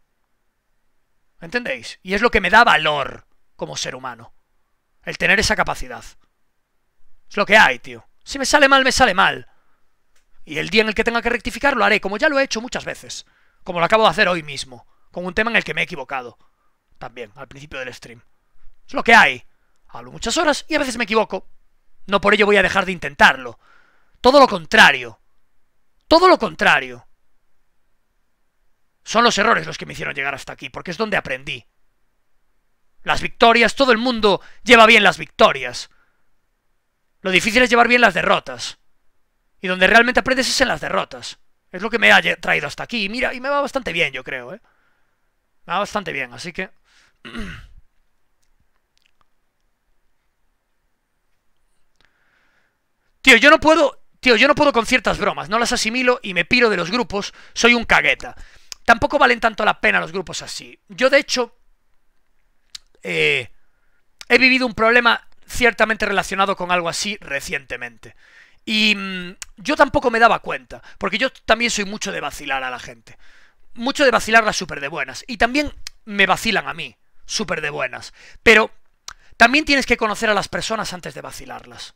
¿Entendéis? Y es lo que me da valor como ser humano. El tener esa capacidad. Es lo que hay, tío. Si me sale mal, me sale mal. Y el día en el que tenga que rectificar lo haré, como ya lo he hecho muchas veces. Como lo acabo de hacer hoy mismo. Con un tema en el que me he equivocado. También, al principio del stream. Es lo que hay. Hablo muchas horas y a veces me equivoco. No por ello voy a dejar de intentarlo. Todo lo contrario. Todo lo contrario. Son los errores los que me hicieron llegar hasta aquí, porque es donde aprendí. Las victorias, todo el mundo lleva bien las victorias. Lo difícil es llevar bien las derrotas. Y donde realmente aprendes es en las derrotas. Es lo que me ha traído hasta aquí. Y mira, y me va bastante bien, yo creo, ¿eh? Me va bastante bien, así que... Tío, yo no puedo... Tío, yo no puedo con ciertas bromas. No las asimilo y me piro de los grupos. Soy un cagueta. Tampoco valen tanto la pena los grupos así. Yo, de hecho... Eh, he vivido un problema ciertamente relacionado con algo así recientemente. Y mm, yo tampoco me daba cuenta, porque yo también soy mucho de vacilar a la gente. Mucho de vacilarla súper de buenas. Y también me vacilan a mí, súper de buenas. Pero también tienes que conocer a las personas antes de vacilarlas.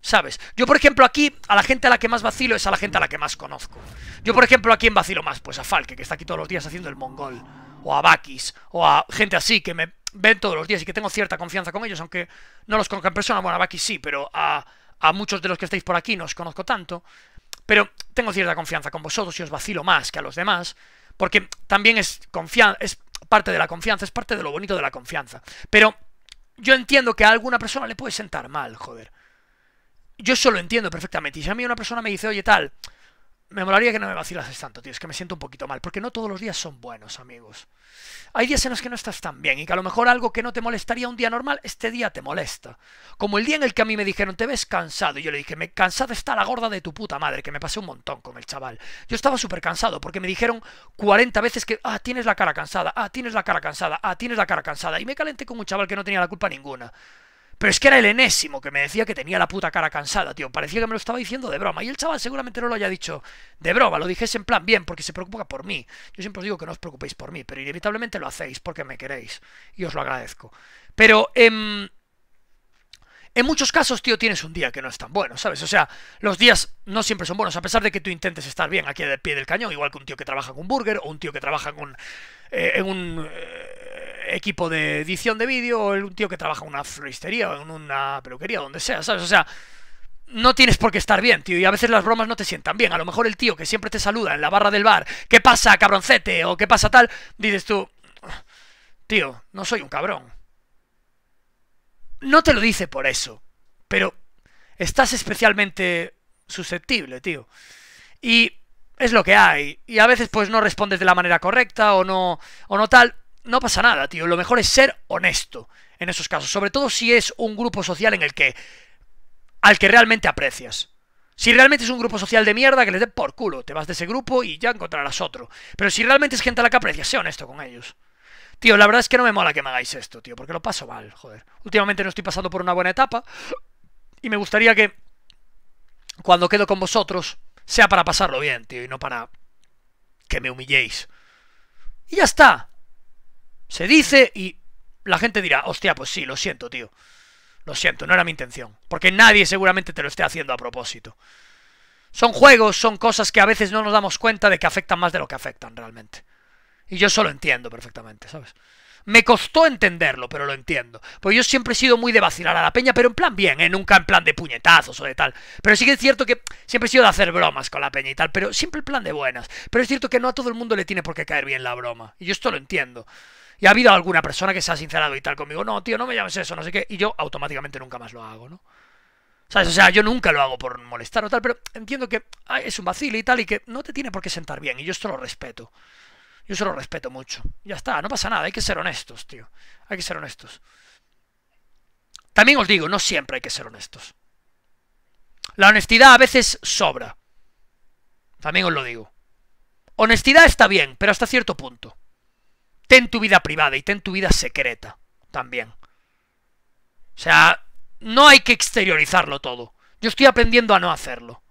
¿Sabes? Yo, por ejemplo, aquí a la gente a la que más vacilo es a la gente a la que más conozco. Yo, por ejemplo, ¿a quién vacilo más? Pues a Falke, que está aquí todos los días haciendo el mongol o a Bakis, o a gente así que me ven todos los días y que tengo cierta confianza con ellos, aunque no los conozco en persona, bueno, a Bakis sí, pero a, muchos de los que estáis por aquí no os conozco tanto, pero tengo cierta confianza con vosotros y os vacilo más que a los demás, porque también es, es parte de la confianza, es parte de lo bonito de la confianza. Pero yo entiendo que a alguna persona le puede sentar mal, joder. Yo solo lo entiendo perfectamente. Y si a mí una persona me dice, oye, tal, me molaría que no me vacilases tanto, tío. Es que me siento un poquito mal. Porque no todos los días son buenos, amigos. Hay días en los que no estás tan bien. Y que a lo mejor algo que no te molestaría un día normal, este día te molesta. Como el día en el que a mí me dijeron, te ves cansado. Y yo le dije, me cansado está la gorda de tu puta madre. Que me pasé un montón con el chaval. Yo estaba súper cansado. Porque me dijeron 40 veces que, ah, tienes la cara cansada. Ah, tienes la cara cansada. Ah, tienes la cara cansada. Y me calenté con un chaval que no tenía la culpa ninguna. Pero es que era el enésimo que me decía que tenía la puta cara cansada, tío. Parecía que me lo estaba diciendo de broma. Y el chaval seguramente no lo haya dicho de broma. Lo dijese en plan bien, porque se preocupa por mí. Yo siempre os digo que no os preocupéis por mí, pero inevitablemente lo hacéis porque me queréis. Y os lo agradezco. Pero, eh, en muchos casos, tío, tienes un día que no es tan bueno, ¿sabes? O sea, los días no siempre son buenos, a pesar de que tú intentes estar bien aquí de pie del cañón, igual que un tío que trabaja con un burger o un tío que trabaja con, en un... Eh, eh, equipo de edición de vídeo o un tío que trabaja en una floristería o en una peluquería, donde sea, ¿sabes? O sea, no tienes por qué estar bien, tío, y a veces las bromas no te sientan bien. A lo mejor el tío que siempre te saluda en la barra del bar, ¿qué pasa, cabroncete? o ¿qué pasa tal? Dices tú, tío, no soy un cabrón. No te lo dice por eso, pero estás especialmente susceptible, tío. Y es lo que hay. Y a veces pues no respondes de la manera correcta o no, o no tal no pasa nada, tío. Lo mejor es ser honesto en esos casos. Sobre todo si es un grupo social en el que. al que realmente aprecias. Si realmente es un grupo social de mierda, que les dé por culo. Te vas de ese grupo y ya encontrarás otro. Pero si realmente es gente a la que aprecias, sé honesto con ellos. Tío, la verdad es que no me mola que me hagáis esto, tío, porque lo paso mal, joder. Últimamente no estoy pasando por una buena etapa. Y me gustaría que. cuando quedo con vosotros, sea para pasarlo bien, tío, y no para. que me humilléis. Y ya está. Se dice y la gente dirá, hostia, pues sí, lo siento, tío. Lo siento, no era mi intención. Porque nadie seguramente te lo esté haciendo a propósito. Son juegos, son cosas que a veces no nos damos cuenta de que afectan más de lo que afectan realmente. Y yo eso lo entiendo perfectamente, ¿sabes? Me costó entenderlo, pero lo entiendo. Pues yo siempre he sido muy de vacilar a la peña, pero en plan bien, ¿eh? Nunca en plan de puñetazos o de tal. Pero sí que es cierto que siempre he sido de hacer bromas con la peña y tal, pero siempre en plan de buenas. Pero es cierto que no a todo el mundo le tiene por qué caer bien la broma. Y yo esto lo entiendo. Y ha habido alguna persona que se ha sincerado y tal conmigo, no, tío, no me llames eso, no sé qué, y yo automáticamente nunca más lo hago, ¿no? ¿Sabes? O sea, yo nunca lo hago por molestar o tal, pero entiendo que es un vacil y tal, y que no te tiene por qué sentar bien, y yo esto lo respeto. Yo se lo respeto mucho. Ya está, no pasa nada, hay que ser honestos, tío. Hay que ser honestos. También os digo, no siempre hay que ser honestos. La honestidad a veces sobra. También os lo digo. Honestidad está bien, pero hasta cierto punto ten tu vida privada y ten tu vida secreta también. O sea, no hay que exteriorizarlo todo. Yo estoy aprendiendo a no hacerlo.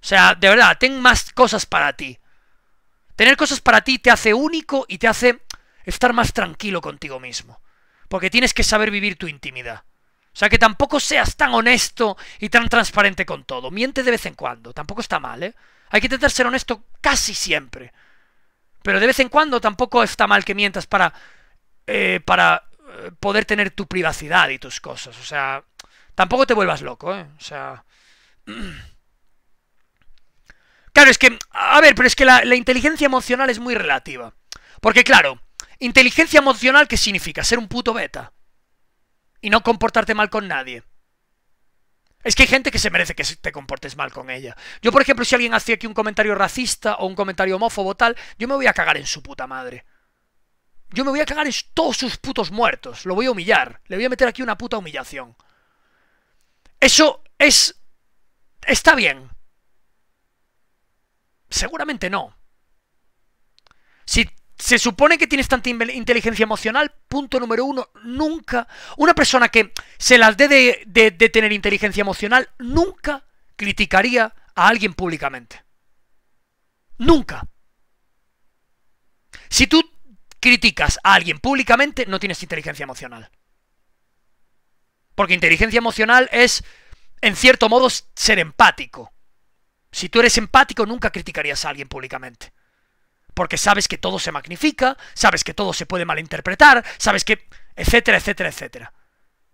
O sea, de verdad, ten más cosas para ti. Tener cosas para ti te hace único y te hace estar más tranquilo contigo mismo. Porque tienes que saber vivir tu intimidad. O sea, que tampoco seas tan honesto y tan transparente con todo. Miente de vez en cuando, tampoco está mal, ¿eh? Hay que intentar ser honesto casi siempre. Pero de vez en cuando tampoco está mal que mientas para, eh, para eh, poder tener tu privacidad y tus cosas. O sea, tampoco te vuelvas loco, ¿eh? O sea... Claro, es que... A ver, pero es que la, la inteligencia emocional es muy relativa. Porque claro, inteligencia emocional, ¿qué significa? Ser un puto beta. Y no comportarte mal con nadie. Es que hay gente que se merece que te comportes mal con ella. Yo, por ejemplo, si alguien hacía aquí un comentario racista o un comentario homófobo tal, yo me voy a cagar en su puta madre. Yo me voy a cagar en todos sus putos muertos. Lo voy a humillar. Le voy a meter aquí una puta humillación. Eso es... Está bien. Seguramente no. Si se supone que tienes tanta inteligencia emocional, punto número uno, nunca, una persona que se las dé de, tener inteligencia emocional, nunca criticaría a alguien públicamente. Nunca. Si tú criticas a alguien públicamente, no tienes inteligencia emocional. Porque inteligencia emocional es, en cierto modo, ser empático. Si tú eres empático, nunca criticarías a alguien públicamente porque sabes que todo se magnifica, sabes que todo se puede malinterpretar, sabes que... etcétera, etcétera, etcétera.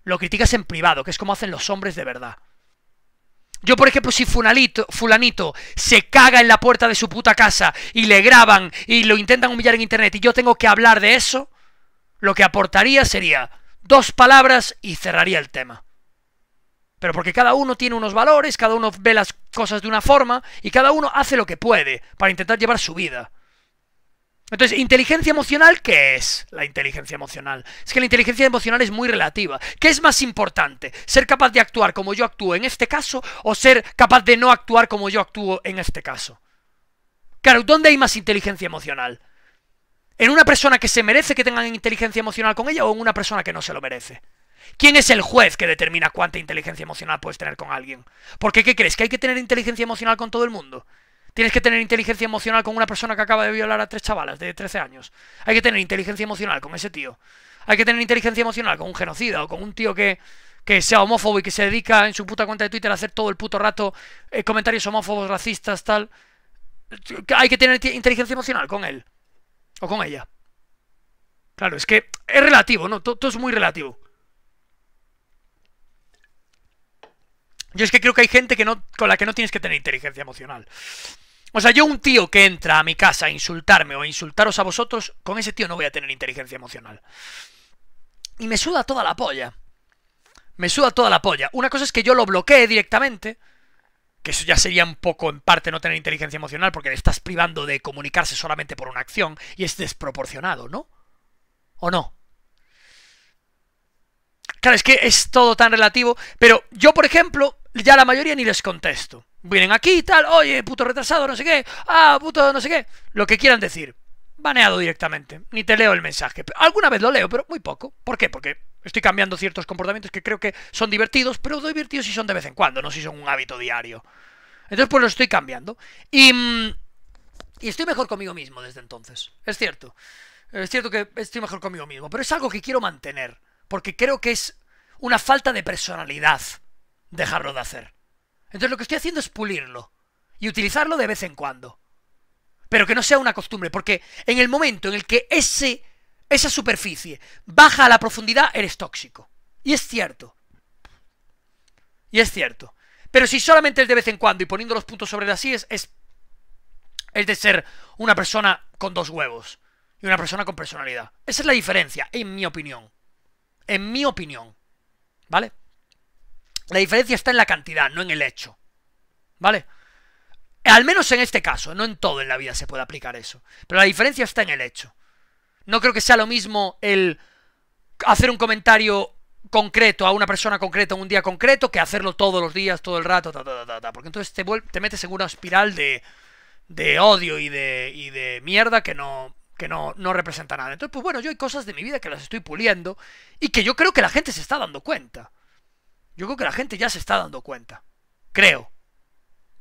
Lo criticas en privado, que es como hacen los hombres de verdad. Yo, por ejemplo, si fulanito, se caga en la puerta de su puta casa y le graban y lo intentan humillar en internet y yo tengo que hablar de eso, lo que aportaría sería dos palabras y cerraría el tema. Pero porque cada uno tiene unos valores, cada uno ve las cosas de una forma y cada uno hace lo que puede para intentar llevar su vida. Entonces, ¿inteligencia emocional qué es la inteligencia emocional? Es que la inteligencia emocional es muy relativa. ¿Qué es más importante? ¿Ser capaz de actuar como yo actúo en este caso o ser capaz de no actuar como yo actúo en este caso? Claro, ¿dónde hay más inteligencia emocional? ¿En una persona que se merece que tengan inteligencia emocional con ella o en una persona que no se lo merece? ¿Quién es el juez que determina cuánta inteligencia emocional puedes tener con alguien? Porque, ¿qué crees? ¿Que hay que tener inteligencia emocional con todo el mundo? Tienes que tener inteligencia emocional con una persona que acaba de violar a tres chavalas de 13 años. Hay que tener inteligencia emocional con ese tío. Hay que tener inteligencia emocional con un genocida o con un tío que, que sea homófobo y que se dedica en su puta cuenta de Twitter a hacer todo el puto rato eh, comentarios homófobos, racistas, tal. Hay que tener inteligencia emocional con él. O con ella. Claro, es que es relativo, ¿no? Todo, es muy relativo. Yo es que creo que hay gente que no, con la que no tienes que tener inteligencia emocional. O sea, yo un tío que entra a mi casa a insultarme o a insultaros a vosotros, con ese tío no voy a tener inteligencia emocional. Y me suda toda la polla. Me suda toda la polla. Una cosa es que yo lo bloquee directamente, que eso ya sería un poco en parte no tener inteligencia emocional porque le estás privando de comunicarse solamente por una acción y es desproporcionado, ¿no? ¿O no? Claro, es que es todo tan relativo, pero yo, por ejemplo, ya la mayoría ni les contesto. Vienen aquí y tal, oye, puto retrasado, no sé qué, ah, puto no sé qué, lo que quieran decir. Baneado directamente, ni te leo el mensaje. Alguna vez lo leo, pero muy poco. ¿Por qué? Porque estoy cambiando ciertos comportamientos que creo que son divertidos, pero divertidos si son de vez en cuando, no si son un hábito diario. Entonces, pues lo estoy cambiando. Y, mm, y estoy mejor conmigo mismo desde entonces. Es cierto. Es cierto que estoy mejor conmigo mismo, pero es algo que quiero mantener, porque creo que es una falta de personalidad dejarlo de hacer. Entonces lo que estoy haciendo es pulirlo y utilizarlo de vez en cuando. Pero que no sea una costumbre, porque en el momento en el que ese, esa superficie baja a la profundidad, eres tóxico. Y es cierto. Y es cierto. Pero si solamente es de vez en cuando y poniendo los puntos sobre las así, es, es de ser una persona con dos huevos y una persona con personalidad. Esa es la diferencia, en mi opinión. En mi opinión. ¿Vale? La diferencia está en la cantidad, no en el hecho. ¿Vale? Al menos en este caso, no en todo en la vida se puede aplicar eso. Pero la diferencia está en el hecho. No creo que sea lo mismo el hacer un comentario concreto a una persona concreta en un día concreto que hacerlo todos los días, todo el rato, ta, ta, ta, porque entonces te, metes en una espiral de, de odio y de, y de mierda que no, que no, no representa nada. Entonces, pues bueno, yo hay cosas de mi vida que las estoy puliendo y que yo creo que la gente se está dando cuenta. Yo creo que la gente ya se está dando cuenta. Creo.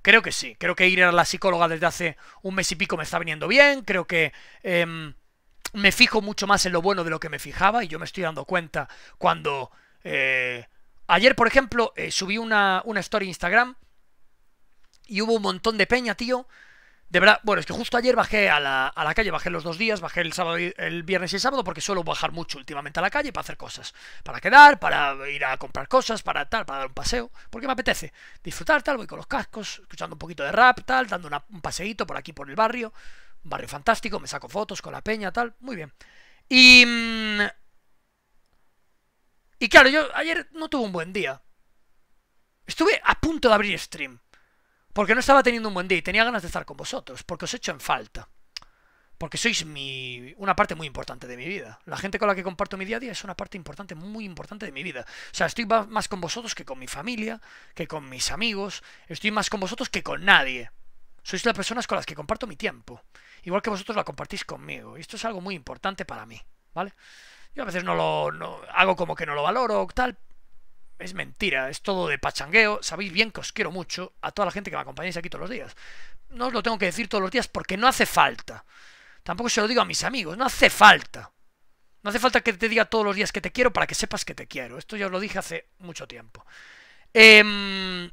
Creo que sí. Creo que ir a la psicóloga desde hace un mes y pico me está viniendo bien. Creo que em, me fijo mucho más en lo bueno de lo que me fijaba y yo me estoy dando cuenta cuando... Eh, ayer, por ejemplo, eh, subí una, una story Instagram y hubo un montón de peña, tío, de verdad, bueno, es que justo ayer bajé a la, calle, bajé los dos días, bajé el sábado, el viernes y el sábado, porque suelo bajar mucho últimamente a la calle para hacer cosas. Para quedar, para ir a comprar cosas, para tal, para dar un paseo, porque me apetece. Disfrutar, tal, voy con los cascos, escuchando un poquito de rap, tal, dando un paseíto por aquí, por el barrio. Un barrio fantástico, me saco fotos con la peña, tal, muy bien. Y. Mm, y claro, yo ayer no tuve un buen día. Estuve a punto de abrir stream. Porque no estaba teniendo un buen día y tenía ganas de estar con vosotros, porque os he hecho en falta. Porque sois mi, una parte muy importante de mi vida. La gente con la que comparto mi día a día es una parte importante, muy importante de mi vida. O sea, estoy más con vosotros que con mi familia, que con mis amigos. Estoy más con vosotros que con nadie. Sois las personas con las que comparto mi tiempo. Igual que vosotros la compartís conmigo. Y esto es algo muy importante para mí, ¿vale? Yo a veces no lo hago como que no lo valoro o tal, es mentira, es todo de pachangueo. Sabéis bien que os quiero mucho a toda la gente que me acompañáis aquí todos los días. No os lo tengo que decir todos los días porque no hace falta. Tampoco se lo digo a mis amigos, no hace falta. No hace falta que te diga todos los días que te quiero para que sepas que te quiero. Esto ya os lo dije hace mucho tiempo. Em,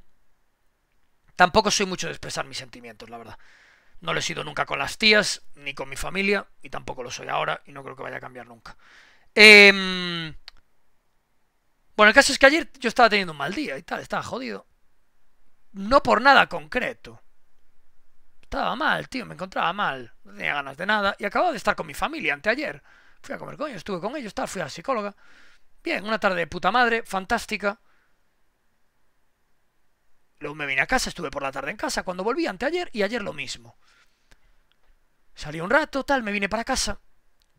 tampoco soy mucho de expresar mis sentimientos, la verdad. No lo he sido nunca con las tías, ni con mi familia, y tampoco lo soy ahora, y no creo que vaya a cambiar nunca. Eh, bueno, el caso es que ayer yo estaba teniendo un mal día y tal, estaba jodido. No por nada concreto. Estaba mal, tío, me encontraba mal. No tenía ganas de nada. Y acababa de estar con mi familia anteayer. Fui a comer coño, estuve con ellos, tal, fui a la psicóloga. Bien, una tarde de puta madre, fantástica. Luego me vine a casa, estuve por la tarde en casa. Cuando volví anteayer y ayer lo mismo. Salí un rato, tal, me vine para casa.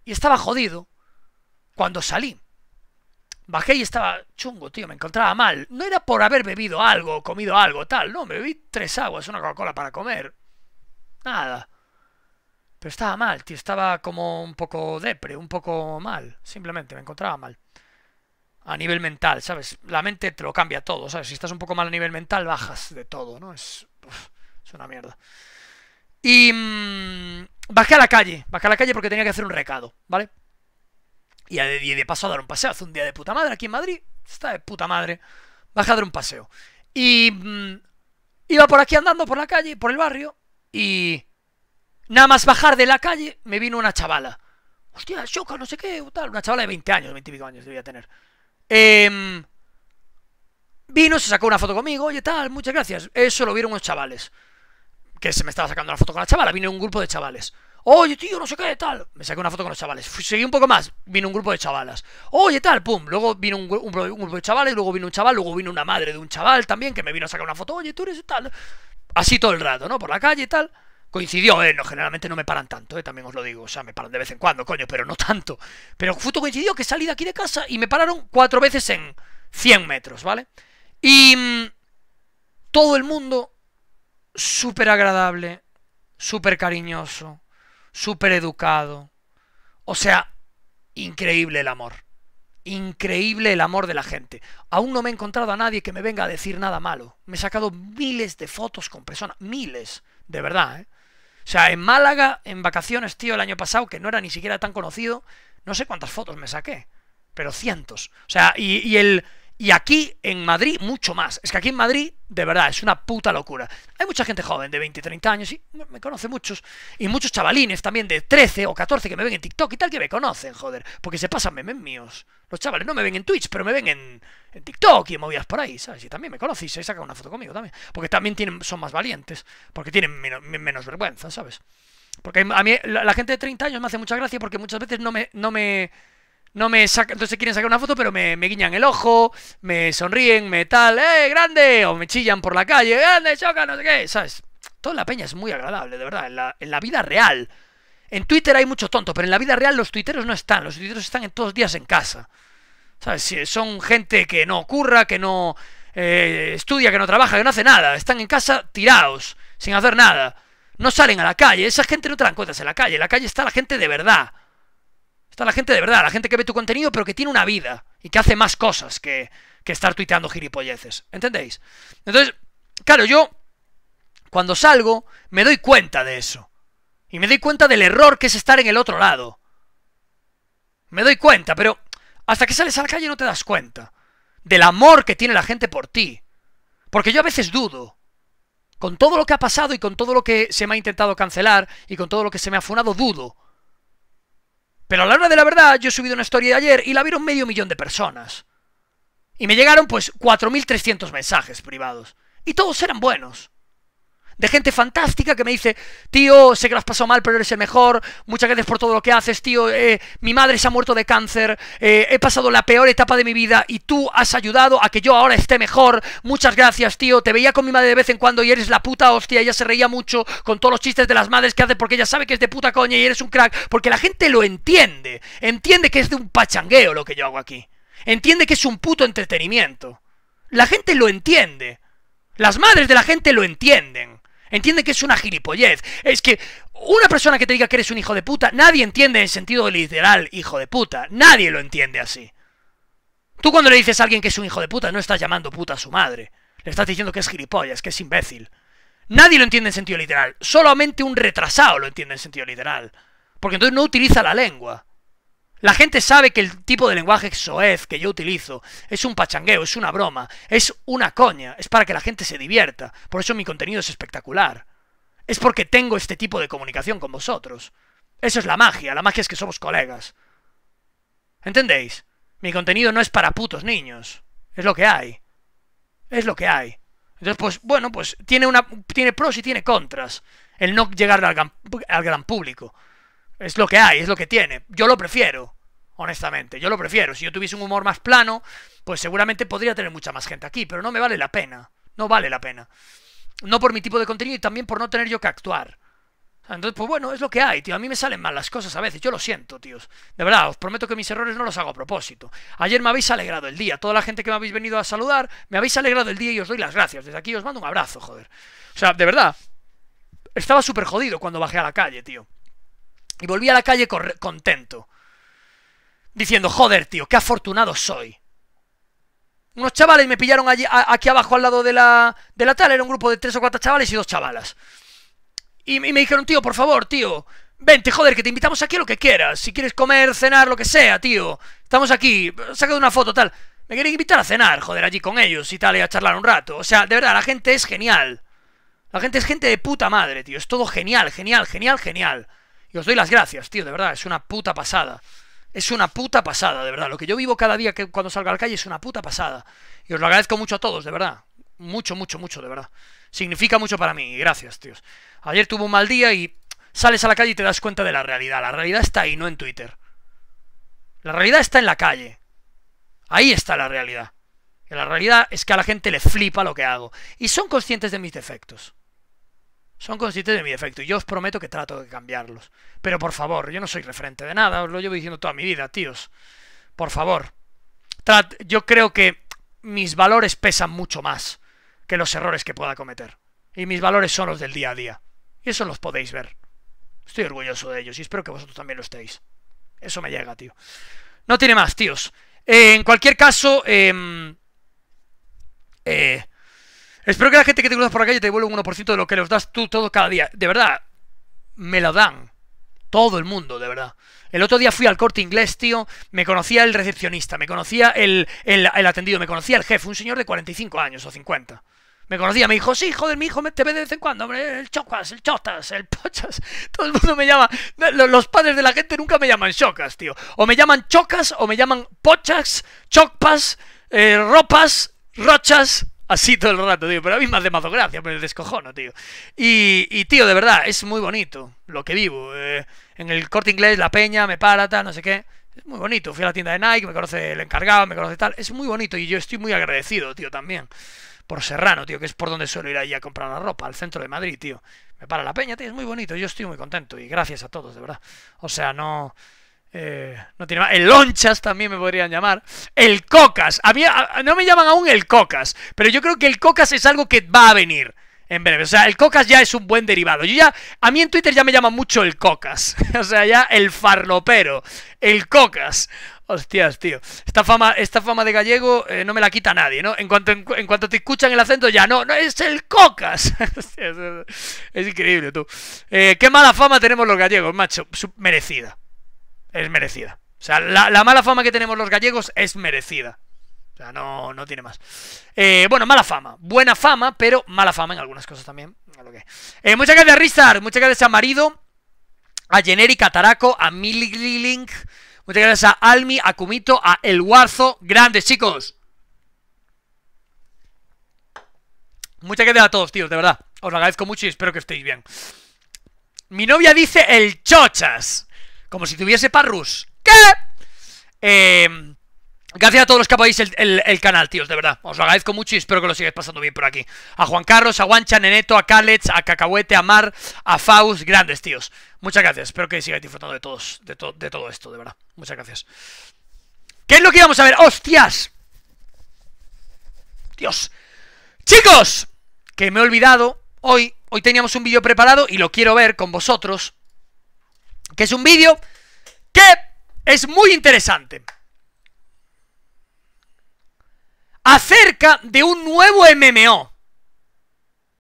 Y estaba jodido cuando salí. Bajé y estaba chungo, tío, me encontraba mal. No era por haber bebido algo, comido algo, tal, no, me bebí tres aguas, una Coca-Cola para comer. Nada. Pero estaba mal, tío, estaba como un poco depre, un poco mal, simplemente, me encontraba mal. A nivel mental, ¿sabes? La mente te lo cambia todo, ¿sabes? Si estás un poco mal a nivel mental, bajas de todo, ¿no? Es, una mierda. Y mm, bajé a la calle, bajé a la calle porque tenía que hacer un recado, ¿vale? Y de, paso a dar un paseo. Hace un día de puta madre aquí en Madrid. Está de puta madre. Baja a dar un paseo. Y mm, iba por aquí andando por la calle, por el barrio. Y nada más bajar de la calle me vino una chavala. Hostia, choca, no sé qué, tal. Una chavala de 20 años, 20 y pico años debía tener. Em, vino, se sacó una foto conmigo, oye, tal, muchas gracias. Eso lo vieron los chavales. Que se me estaba sacando la foto con la chavala. Vino un grupo de chavales. Oye, tío, no sé qué, tal. Me saqué una foto con los chavales. seguí un poco más. Vino un grupo de chavalas. Oye, tal, pum. Luego vino un, grupo de chavales, luego vino un chaval, luego vino una madre de un chaval también que me vino a sacar una foto. Oye, tú eres tal. Así todo el rato, ¿no? Por la calle y tal. Coincidió, eh, no, generalmente no me paran tanto, eh, también os lo digo, o sea, me paran de vez en cuando, coño, pero no tanto. Pero justo coincidió que salí de aquí de casa y me pararon cuatro veces en 100 metros, ¿vale? Y mm, todo el mundo súper agradable, súper cariñoso, súper educado. O sea, increíble el amor. Increíble el amor de la gente. Aún no me he encontrado a nadie que me venga a decir nada malo. Me he sacado miles de fotos con personas. Miles. De verdad, ¿eh? O sea, en Málaga, en vacaciones, tío, el año pasado, que no era ni siquiera tan conocido, no sé cuántas fotos me saqué, pero cientos. O sea, y, y el, y aquí en Madrid mucho más. Es que aquí en Madrid, de verdad, es una puta locura. Hay mucha gente joven de 20, 30 años y me conoce muchos. Y muchos chavalines también de 13 o 14 que me ven en TikTok y tal que me conocen, joder. Porque se pasan memes míos. Los chavales no me ven en Twitch, pero me ven en, en TikTok y en movidas por ahí, ¿sabes? Y también me conocéis, y se sacan una foto conmigo también. Porque también tienen, son más valientes. Porque tienen menos, vergüenza, ¿sabes? Porque a mí la, gente de 30 años me hace mucha gracia porque muchas veces no me... No me no me sacan, entonces quieren sacar una foto, pero me, guiñan el ojo, me sonríen, me tal, ¡eh, grande! O me chillan por la calle, ¡grande, choca, no sé qué! ¿Sabes? Toda la peña es muy agradable, de verdad, en la, en la vida real. En Twitter hay mucho tonto, pero en la vida real los tuiteros no están, los tuiteros están en todos días en casa. ¿Sabes? Son gente que no curra, que no eh, estudia, que no trabaja, que no hace nada. Están en casa tirados, sin hacer nada. No salen a la calle. Esa gente no te la encuentras en la calle. En la calle está la gente de verdad. Está la gente de verdad, la gente que ve tu contenido pero que tiene una vida y que hace más cosas que, que estar tuiteando gilipolleces. ¿Entendéis? Entonces, claro, yo cuando salgo me doy cuenta de eso. Y me doy cuenta del error que es estar en el otro lado. Me doy cuenta, pero hasta que sales a la calle no te das cuenta. Del amor que tiene la gente por ti. Porque yo a veces dudo. Con todo lo que ha pasado y con todo lo que se me ha intentado cancelar y con todo lo que se me ha funado, dudo pero a la hora de la verdad, yo he subido una historia de ayer y la vieron medio millón de personas. Y me llegaron pues 4.300 mensajes privados. Y todos eran buenos de gente fantástica que me dice, tío, sé que lo has pasado mal, pero eres el mejor, muchas gracias por todo lo que haces, tío, eh, mi madre se ha muerto de cáncer, eh, he pasado la peor etapa de mi vida y tú has ayudado a que yo ahora esté mejor, muchas gracias, tío, te veía con mi madre de vez en cuando y eres la puta hostia, ella se reía mucho con todos los chistes de las madres que hace porque ella sabe que es de puta coña y eres un crack, porque la gente lo entiende, entiende que es de un pachangueo lo que yo hago aquí, entiende que es un puto entretenimiento, la gente lo entiende, las madres de la gente lo entienden. Entiende que es una gilipollez. Es que una persona que te diga que eres un hijo de puta, nadie entiende en sentido literal hijo de puta. Nadie lo entiende así. Tú cuando le dices a alguien que es un hijo de puta, no estás llamando puta a su madre. Le estás diciendo que es gilipollas, que es imbécil. Nadie lo entiende en sentido literal. Solamente un retrasado lo entiende en sentido literal. Porque entonces no utiliza la lengua. La gente sabe que el tipo de lenguaje soez que yo utilizo es un pachangueo, es una broma, es una coña, es para que la gente se divierta. Por eso mi contenido es espectacular. Es porque tengo este tipo de comunicación con vosotros. Eso es la magia, la magia es que somos colegas. ¿Entendéis? Mi contenido no es para putos niños. Es lo que hay. Es lo que hay. Entonces, pues, bueno, pues tiene, una, tiene pros y tiene contras el no llegar al gran, al gran público. Es lo que hay, es lo que tiene. Yo lo prefiero, honestamente. Yo lo prefiero. Si yo tuviese un humor más plano, pues seguramente podría tener mucha más gente aquí, pero no me vale la pena. No vale la pena. No por mi tipo de contenido y también por no tener yo que actuar. Entonces, pues bueno, es lo que hay, tío. A mí me salen mal las cosas a veces. Yo lo siento, tíos. De verdad, os prometo que mis errores no los hago a propósito. Ayer me habéis alegrado el día. Toda la gente que me habéis venido a saludar, me habéis alegrado el día y os doy las gracias. Desde aquí os mando un abrazo, joder. O sea, de verdad. Estaba súper jodido cuando bajé a la calle, tío. Y volví a la calle contento. Diciendo, joder, tío, qué afortunado soy. Unos chavales me pillaron allí, aquí abajo al lado de la, de tal. Era un grupo de tres o cuatro chavales y dos chavalas. Y, me dijeron, tío, por favor, tío. Vente, joder, que te invitamos aquí a lo que quieras. Si quieres comer, cenar, lo que sea, tío. Estamos aquí. Saca una foto, tal. Me quieren invitar a cenar, joder, allí con ellos y tal, y a charlar un rato. O sea, de verdad, la gente es genial. La gente es gente de puta madre, tío. Es todo genial, genial, genial, genial. Y os doy las gracias, tío, de verdad, es una puta pasada. Es una puta pasada, de verdad. Lo que yo vivo cada día que cuando salgo a la calle es una puta pasada. Y os lo agradezco mucho a todos, de verdad. Mucho, mucho, mucho, de verdad. Significa mucho para mí. Gracias, tíos. Ayer tuvo un mal día y sales a la calle y te das cuenta de la realidad. La realidad está ahí, no en Twitter. La realidad está en la calle. Ahí está la realidad. Y la realidad es que a la gente le flipa lo que hago. Y son conscientes de mis defectos. Son conscientes de mi defecto y yo os prometo que trato de cambiarlos. Pero por favor, yo no soy referente de nada, os lo llevo diciendo toda mi vida, tíos. Por favor. Yo creo que mis valores pesan mucho más que los errores que pueda cometer. Y mis valores son los del día a día. Y eso los podéis ver. Estoy orgulloso de ellos y espero que vosotros también lo estéis. Eso me llega, tío. No tiene más, tíos. Eh, en cualquier caso, em, eh, Espero que la gente que te cruzas por la calle te devuelva un 1% de lo que les das tú todo cada día. De verdad, me lo dan. Todo el mundo, de verdad. El otro día fui al corte inglés, tío. Me conocía el recepcionista, me conocía el, atendido, me conocía el jefe, un señor de 45 años o 50. Me conocía, me dijo, sí, de mi hijo te ve de vez en cuando, hombre, el Chocas, el Chotas, el Pochas. Todo el mundo me llama. Los padres de la gente nunca me llaman Chocas, tío. O me llaman Chocas, o me llaman Pochas, Chocpas, eh, Ropas, Rochas así todo el rato, tío. Pero a mí me hace más gracia, pero el descojono, tío. Y, tío, de verdad, es muy bonito lo que vivo. Eh, en el corte inglés, la peña, me para, tal, no sé qué. Es muy bonito. Fui a la tienda de Nike, me conoce el encargado, me conoce tal. Es muy bonito y yo estoy muy agradecido, tío, también. Por Serrano, tío, que es por donde suelo ir ahí a comprar la ropa, al centro de Madrid, tío. Me para la peña, tío, es muy bonito, yo estoy muy contento y gracias a todos, de verdad. O sea, no... Eh, no tiene El Lonchas también me podrían llamar. El Cocas. A mí no me llaman aún el Cocas, pero yo creo que el Cocas es algo que va a venir en breve. O sea, el Cocas ya es un buen derivado. Yo ya, a mí en Twitter ya me llaman mucho el Cocas. o sea, ya el farlopero. El Cocas. Hostias, tío. Esta fama, esta fama de gallego eh, no me la quita nadie, ¿no? En cuanto, en, cuanto te escuchan el acento, ya no, no es el cocas. es, increíble, tú. Eh, qué mala fama tenemos los gallegos, macho. merecida es merecida. O sea, la, mala fama que tenemos los gallegos es merecida. O sea, no, no tiene más. Eh, bueno, mala fama. Buena fama, pero mala fama en algunas cosas también. Eh, muchas gracias a Ristar, muchas gracias a Marido, a Generic, a Taraco, a Mililink, muchas gracias a Almi, a Kumito, a El Warzo. Grandes, chicos. Muchas gracias a todos, tíos, de verdad. Os agradezco mucho y espero que estéis bien. Mi novia dice el chochas como si tuviese parrus. ¿Qué? Em, gracias a todos los que apoyáis el, el, canal, tíos, de verdad. Os lo agradezco mucho y espero que lo sigáis pasando bien por aquí. A Juan Carlos, a Guancha, a Neneto, a Kalets, a Cacahuete, a Mar, a Faust. Grandes, tíos. Muchas gracias. Espero que sigáis disfrutando de, todos, de, de todo esto, de verdad. Muchas gracias. ¿Qué es lo que íbamos a ver? ¡Hostias! Dios. Chicos, que me he olvidado. Hoy, hoy teníamos un vídeo preparado y lo quiero ver con vosotros que es un vídeo que es muy interesante. Acerca de un nuevo MMO